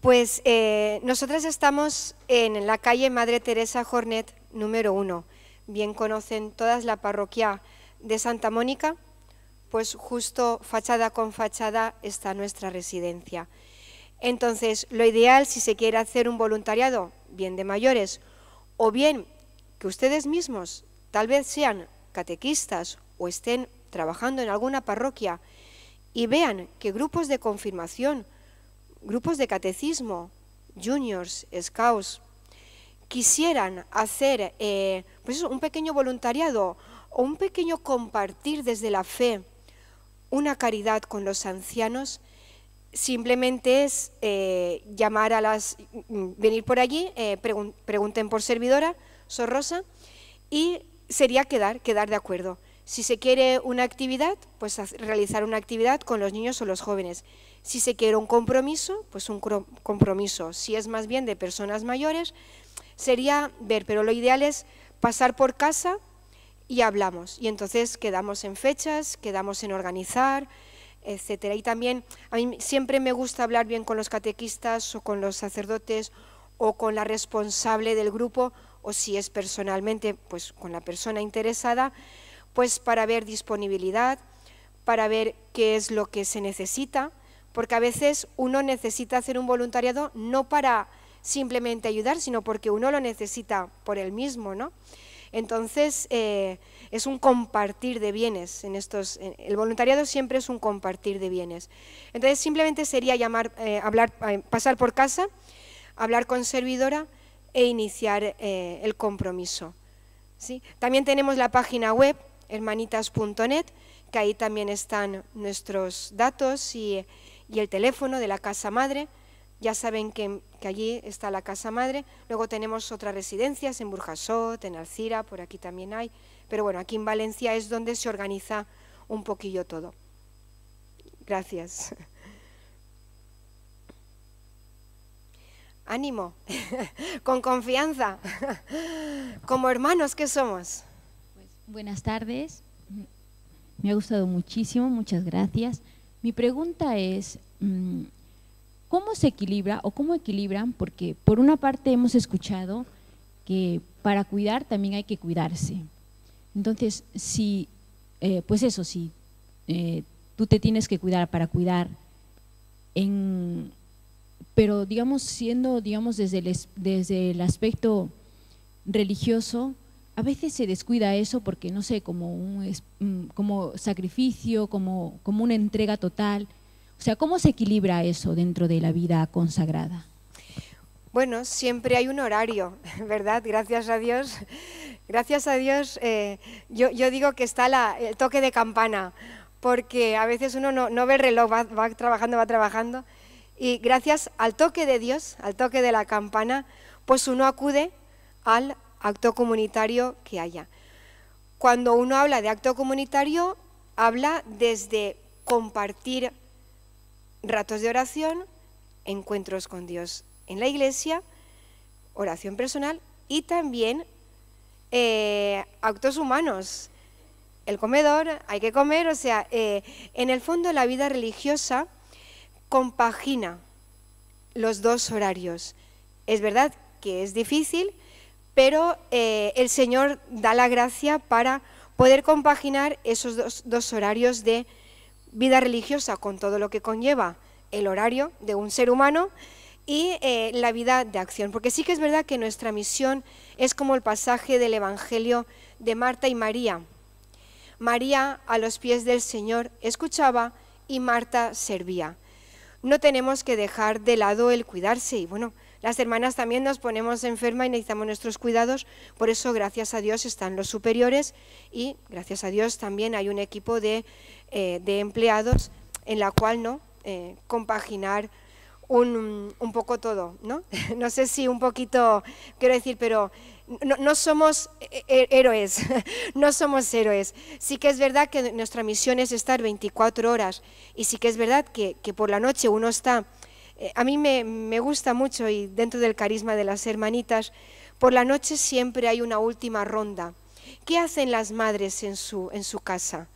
Pues eh, nosotras estamos en la calle Madre Teresa Jornet número uno. Bien conocen todas la parroquia de Santa Mónica, pues justo fachada con fachada está nuestra residencia. Entonces, lo ideal si se quiere hacer un voluntariado, bien de mayores, o bien que ustedes mismos tal vez sean catequistas o estén trabajando en alguna parroquia y vean que grupos de confirmación, grupos de catecismo, juniors, scouts, quisieran hacer eh, pues un pequeño voluntariado o un pequeño compartir desde la fe una caridad con los ancianos, simplemente es eh, llamar a las, mm, venir por allí, eh, pregunten por servidora, Sor Rosa, y sería quedar, quedar de acuerdo. Si se quiere una actividad, pues realizar una actividad con los niños o los jóvenes. Si se quiere un compromiso, pues un compromiso. Si es más bien de personas mayores, sería ver, pero lo ideal es pasar por casa y hablamos. Y entonces quedamos en fechas, quedamos en organizar, etcétera. Y también a mí siempre me gusta hablar bien con los catequistas o con los sacerdotes o con la responsable del grupo o si es personalmente, pues con la persona interesada, pues para ver disponibilidad, para ver qué es lo que se necesita, porque a veces uno necesita hacer un voluntariado no para simplemente ayudar, sino porque uno lo necesita por él mismo, ¿no? Entonces, eh, es un compartir de bienes. En estos, el voluntariado siempre es un compartir de bienes. Entonces, simplemente sería llamar, eh, hablar, eh, pasar por casa, hablar con servidora e iniciar el compromiso. También tenemos la página web, hermanitas.net, que ahí también están nuestros datos y el teléfono de la casa madre. Ya saben que, allí está la Casa Madre. Luego tenemos otras residencias en Burjasot, en Alcira, por aquí también hay. Pero bueno, aquí en Valencia es donde se organiza un poquillo todo. Gracias. Ánimo, con confianza, como hermanos que somos. Pues, buenas tardes, me ha gustado muchísimo, muchas gracias. Mi pregunta es, mm, ¿Cómo se equilibra o cómo equilibran? Porque por una parte hemos escuchado que para cuidar también hay que cuidarse. Entonces, si, eh, pues eso, sí, eh, tú te tienes que cuidar para cuidar, en, pero digamos, siendo, digamos, desde el, desde el aspecto religioso, a veces se descuida eso porque, no sé, como mm, como sacrificio, como, como una entrega total. O sea, ¿cómo se equilibra eso dentro de la vida consagrada? Bueno, siempre hay un horario, ¿verdad? Gracias a Dios. Gracias a Dios, eh, yo, digo que está el toque de campana, porque a veces uno no, ve reloj, va trabajando, va trabajando, y gracias al toque de Dios, al toque de la campana, pues uno acude al acto comunitario que haya. Cuando uno habla de acto comunitario, habla desde compartir ratos de oración, encuentros con Dios en la iglesia, oración personal y también eh, actos humanos. El comedor, hay que comer, o sea, eh, en el fondo la vida religiosa compagina los dos horarios. Es verdad que es difícil, pero eh, el Señor da la gracia para poder compaginar esos dos, dos horarios de vida religiosa con todo lo que conlleva el horario de un ser humano y eh, la vida de acción. Porque sí que es verdad que nuestra misión es como el pasaje del Evangelio de Marta y María. María a los pies del Señor escuchaba y Marta servía. No tenemos que dejar de lado el cuidarse y bueno, las hermanas también nos ponemos enfermas y necesitamos nuestros cuidados, por eso gracias a Dios están los superiores y gracias a Dios también hay un equipo de, eh, empleados en la cual no eh, compaginar un, poco todo, ¿no? No sé si un poquito, quiero decir, pero no, somos héroes, no somos héroes. Sí que es verdad que nuestra misión es estar 24 horas y sí que es verdad que, que por la noche uno está eh, a mí me, gusta mucho y dentro del carisma de las hermanitas, por la noche siempre hay una última ronda. ¿Qué hacen las madres en su, en su casa?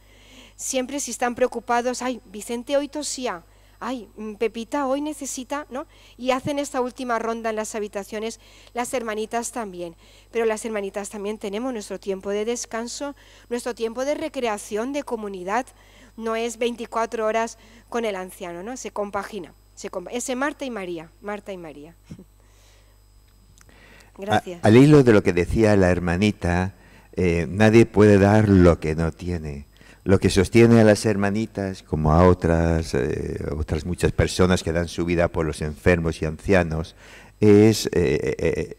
Siempre si están preocupados, ay, Vicente hoy tosía, ay, mm, Pepita hoy necesita, ¿no? Y hacen esta última ronda en las habitaciones, las hermanitas también. Pero las hermanitas también tenemos nuestro tiempo de descanso, nuestro tiempo de recreación, de comunidad. No es 24 horas con el anciano, ¿no? Se compagina ese Marta y María, Marta y María. Gracias. al hilo de lo que decía la hermanita, eh, nadie puede dar lo que no tiene. Lo que sostiene a las hermanitas, como a otras, eh, otras muchas personas que dan su vida por los enfermos y ancianos, es eh,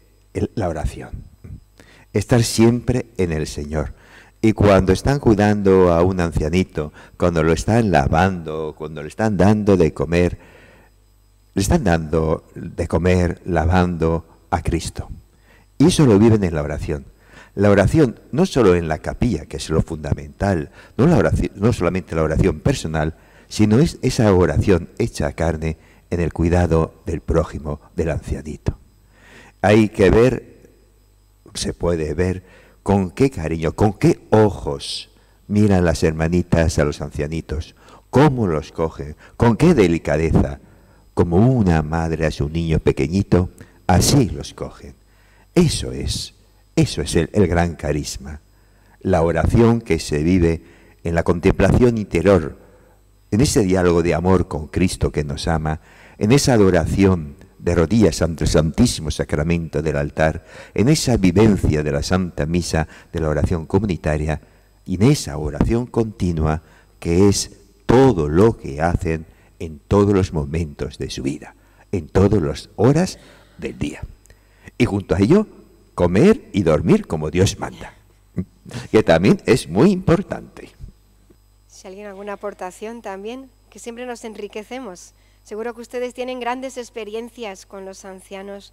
la oración. Estar siempre en el Señor. Y cuando están cuidando a un ancianito, cuando lo están lavando, cuando le están dando de comer, le están dando de comer, lavando a Cristo. Y eso lo viven en la oración. La oración, no solo en la capilla, que es lo fundamental, no, la oración, no solamente la oración personal, sino es esa oración hecha a carne en el cuidado del prójimo, del ancianito. Hay que ver, se puede ver, con qué cariño, con qué ojos miran las hermanitas a los ancianitos, cómo los cogen, con qué delicadeza, como una madre a su niño pequeñito, así los cogen. Eso es, eso es el, el gran carisma. La oración que se vive en la contemplación interior, en ese diálogo de amor con Cristo que nos ama, en esa adoración de rodillas ante el Santísimo Sacramento del altar, en esa vivencia de la Santa Misa, de la oración comunitaria, y en esa oración continua que es todo lo que hacen en todos los momentos de su vida, en todas las horas del día. Y junto a ello, comer y dormir como Dios manda, que también es muy importante. Si alguien alguna aportación también, que siempre nos enriquecemos. Seguro que ustedes tienen grandes experiencias con los ancianos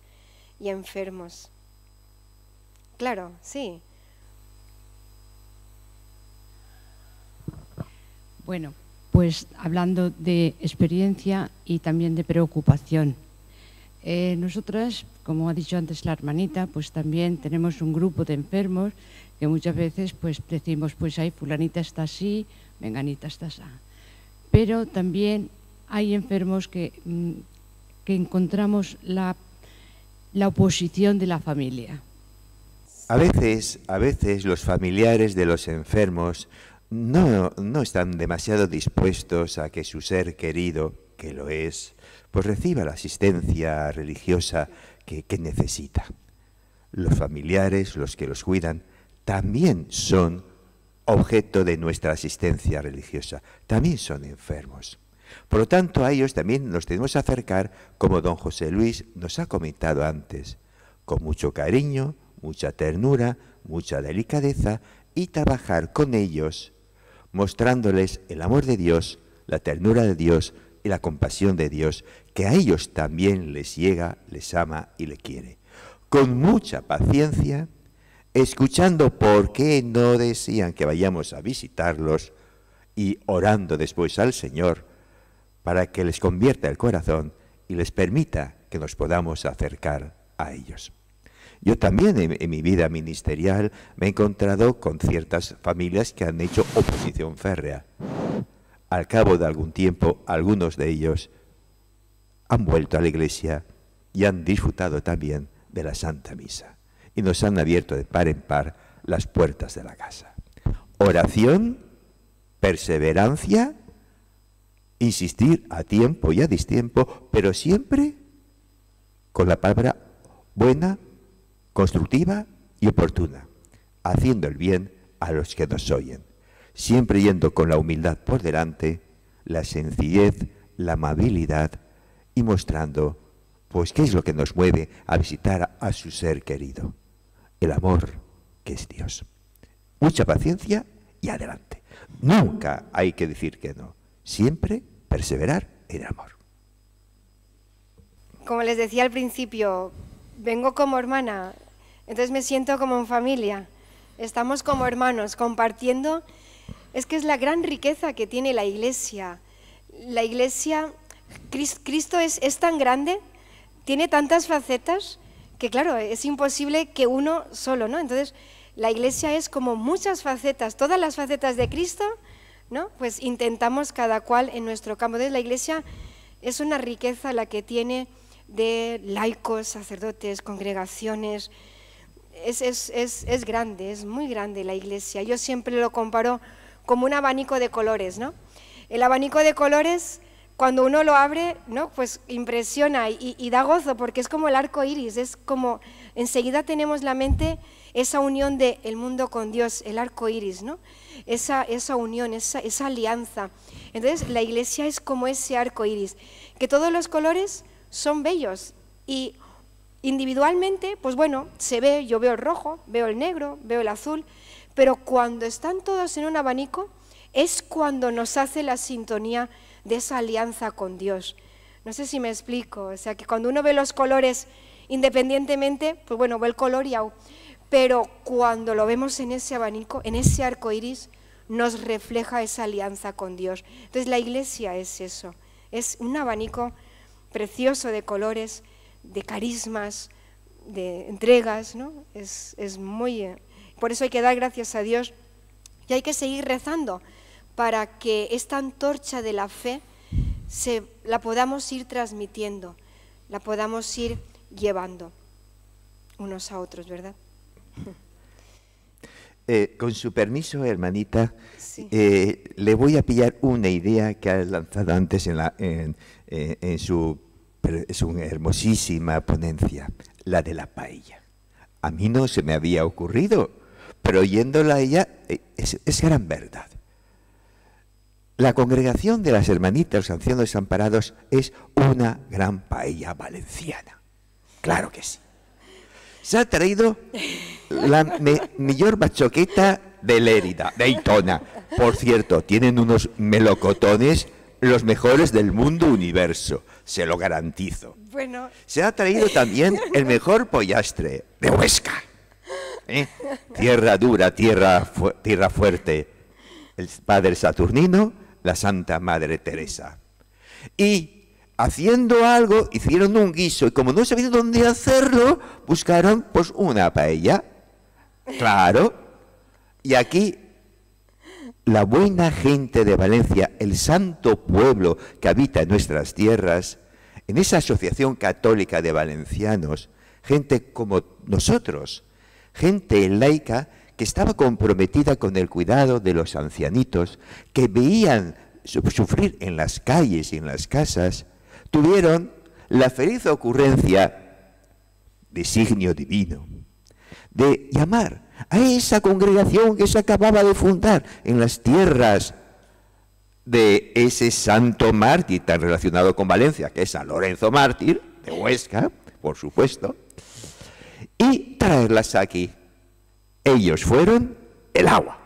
y enfermos. Claro, sí. Bueno, pues hablando de experiencia y también de preocupación. Eh, nosotras, como ha dicho antes la hermanita, pues también tenemos un grupo de enfermos que muchas veces pues decimos, pues ahí fulanita está así, venganita está así. Pero también hay enfermos mm, que, encontramos la, la oposición de la familia. A veces, a veces los familiares de los enfermos no, no están demasiado dispuestos a que su ser querido, que lo es, pues reciba la asistencia religiosa que, que necesita. Los familiares, los que los cuidan, también son objeto de nuestra asistencia religiosa, también son enfermos. Por lo tanto, a ellos también nos tenemos que acercar, como don José Luis nos ha comentado antes, con mucho cariño, mucha ternura, mucha delicadeza y trabajar con ellos mostrándoles el amor de Dios, la ternura de Dios y la compasión de Dios, que a ellos también les llega, les ama y le quiere. Con mucha paciencia, escuchando por qué no decían que vayamos a visitarlos y orando después al Señor para que les convierta el corazón y les permita que nos podamos acercar a ellos. Yo también en, mi vida ministerial me he encontrado con ciertas familias que han hecho oposición férrea. Al cabo de algún tiempo, algunos de ellos han vuelto a la iglesia y han disfrutado también de la Santa Misa y nos han abierto de par en par las puertas de la casa. Oración, perseverancia, insistir a tiempo y a distiempo, pero siempre con la palabra buena constructiva y oportuna, haciendo el bien a los que nos oyen, siempre yendo con la humildad por delante, la sencillez, la amabilidad y mostrando, pues, qué es lo que nos mueve a visitar a su ser querido, el amor que es Dios. Mucha paciencia y adelante. Nunca hay que decir que no, siempre perseverar en amor. Como les decía al principio, vengo como hermana entonces me siento como en familia, estamos como hermanos compartiendo. Es que es la gran riqueza que tiene la iglesia. La iglesia, Cristo es, es tan grande, tiene tantas facetas, que claro, es imposible que uno solo, ¿no? Entonces, la iglesia es como muchas facetas, todas las facetas de Cristo, ¿no? Pues intentamos cada cual en nuestro campo. de la iglesia es una riqueza la que tiene de laicos, sacerdotes, congregaciones, es, grande, es muy grande la iglesia. Yo siempre lo comparo como un abanico de colores, ¿no? El abanico de colores, cuando uno lo abre, ¿no? Pues impresiona y, da gozo, porque es como el arco iris, es como enseguida tenemos la mente esa unión del el mundo con Dios, el arco iris, ¿no? Esa, esa unión, esa, esa alianza. Entonces, la iglesia es como ese arco iris, que todos los colores son bellos y Individualmente, pues bueno, se ve, yo veo el rojo, veo el negro, veo el azul, pero cuando están todos en un abanico es cuando nos hace la sintonía de esa alianza con Dios. No sé si me explico, o sea que cuando uno ve los colores independientemente, pues bueno, ve el color y au, pero cuando lo vemos en ese abanico, en ese arco iris, nos refleja esa alianza con Dios. Entonces la iglesia es eso, es un abanico precioso de colores de carismas, de entregas, ¿no? Es, muy... Eh, por eso hay que dar gracias a Dios y hay que seguir rezando para que esta antorcha de la fe se, la podamos ir transmitiendo, la podamos ir llevando unos a otros, ¿verdad? Eh, con su permiso, hermanita, eh, le voy a pillar una idea que ha lanzado antes en, la, en, en su es una hermosísima ponencia, la de la paella. A mí no se me había ocurrido, pero oyéndola ella eh, es, gran verdad. La congregación de las hermanitas ancianos desamparados es una gran paella valenciana. Claro que sí. Se ha traído la mejor bachoqueta de Lérida, de Itona. Por cierto, tienen unos melocotones los mejores del mundo universo, se lo garantizo. Bueno. Se ha traído también el mejor pollastre de Huesca. ¿Eh? Tierra dura, tierra, tierra fuerte. El Padre Saturnino, la Santa Madre Teresa. Y haciendo algo, hicieron un guiso y como no sabían dónde hacerlo, buscaron pues una paella. Claro. Y aquí la buena gente de Valencia, el santo pueblo que habita en nuestras tierras, en esa asociación católica de valencianos, gente como nosotros, gente laica que estaba comprometida con el cuidado de los ancianitos, que veían sufrir en las calles y en las casas, tuvieron la feliz ocurrencia, designio divino, de llamar a esa congregación que se acababa de fundar en las tierras de ese santo mártir tan relacionado con Valencia, que es San Lorenzo Mártir, de Huesca, por supuesto, y traerlas aquí. Ellos fueron el agua.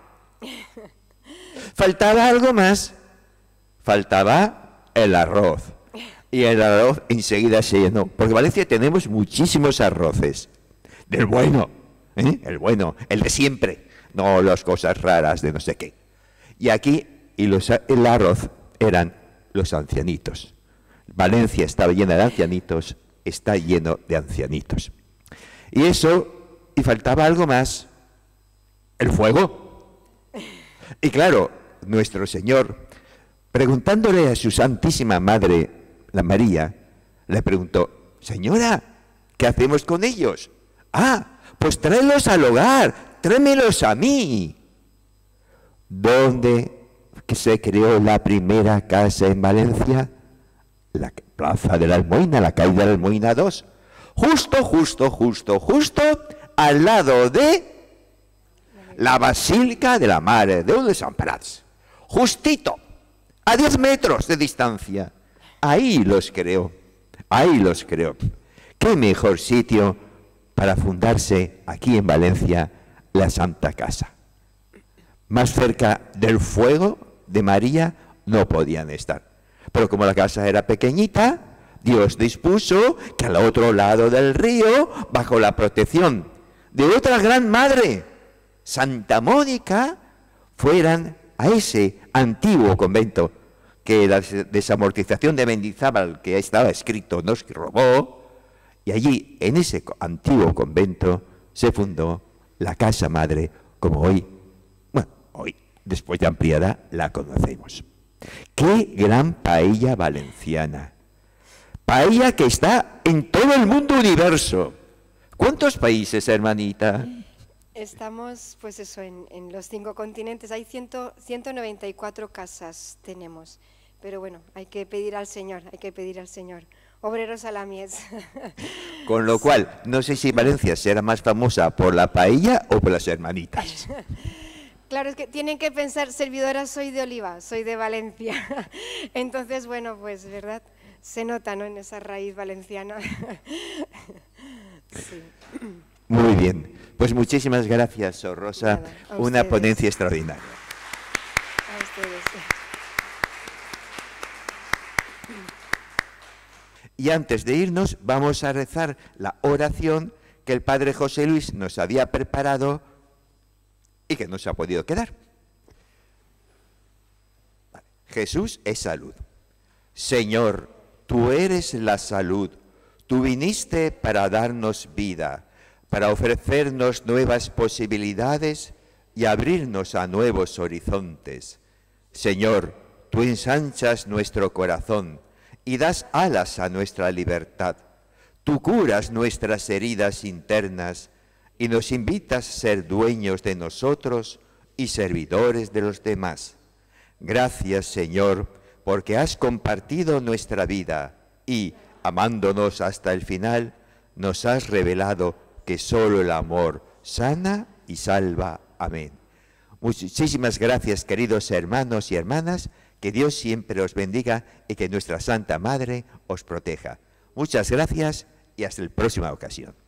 Faltaba algo más. Faltaba el arroz. Y el arroz enseguida se llenó. Porque en Valencia tenemos muchísimos arroces. Del bueno ¿Eh? el bueno, el de siempre, no las cosas raras de no sé qué. Y aquí, y los, el arroz eran los ancianitos. Valencia estaba llena de ancianitos, está lleno de ancianitos. Y eso, y faltaba algo más, el fuego. Y claro, nuestro Señor, preguntándole a su Santísima Madre, la María, le preguntó, Señora, ¿qué hacemos con ellos? Ah, pues tráelos al hogar, tráemelos a mí. ¿Dónde se creó la primera casa en Valencia? La Plaza de la Almoina, la calle de la Almoina 2. Justo, justo, justo, justo al lado de la Basílica de la Madre de de San Prats. Justito, a 10 metros de distancia. Ahí los creo, ahí los creo. ¿Qué mejor sitio para fundarse aquí en Valencia la Santa Casa. Más cerca del fuego de María no podían estar. Pero como la casa era pequeñita, Dios dispuso que al otro lado del río, bajo la protección de otra gran madre, Santa Mónica, fueran a ese antiguo convento que la desamortización de Mendizábal, que estaba escrito, nos robó, allí, en ese antiguo convento, se fundó la Casa Madre, como hoy, bueno, hoy, después de ampliada, la conocemos. ¡Qué gran paella valenciana! Paella que está en todo el mundo universo. ¿Cuántos países, hermanita? Estamos, pues eso, en, los cinco continentes. Hay 194 casas tenemos. Pero bueno, hay que pedir al Señor, hay que pedir al Señor obreros a la mies. Con lo cual, no sé si Valencia será más famosa por la paella o por las hermanitas. Claro, es que tienen que pensar, servidora soy de Oliva, soy de Valencia. Entonces, bueno, pues, ¿verdad? Se nota, ¿no? En esa raíz valenciana. Muy bien. Pues muchísimas gracias, Rosa. Una ponencia extraordinaria. Y antes de irnos vamos a rezar la oración que el Padre José Luis nos había preparado y que nos ha podido quedar. Jesús es salud. Señor, tú eres la salud. Tú viniste para darnos vida, para ofrecernos nuevas posibilidades y abrirnos a nuevos horizontes. Señor, tú ensanchas nuestro corazón y das alas a nuestra libertad. Tú curas nuestras heridas internas y nos invitas a ser dueños de nosotros y servidores de los demás. Gracias, Señor, porque has compartido nuestra vida y, amándonos hasta el final, nos has revelado que solo el amor sana y salva. Amén. Muchísimas gracias, queridos hermanos y hermanas. Que Dios siempre os bendiga y que nuestra Santa Madre os proteja. Muchas gracias y hasta la próxima ocasión.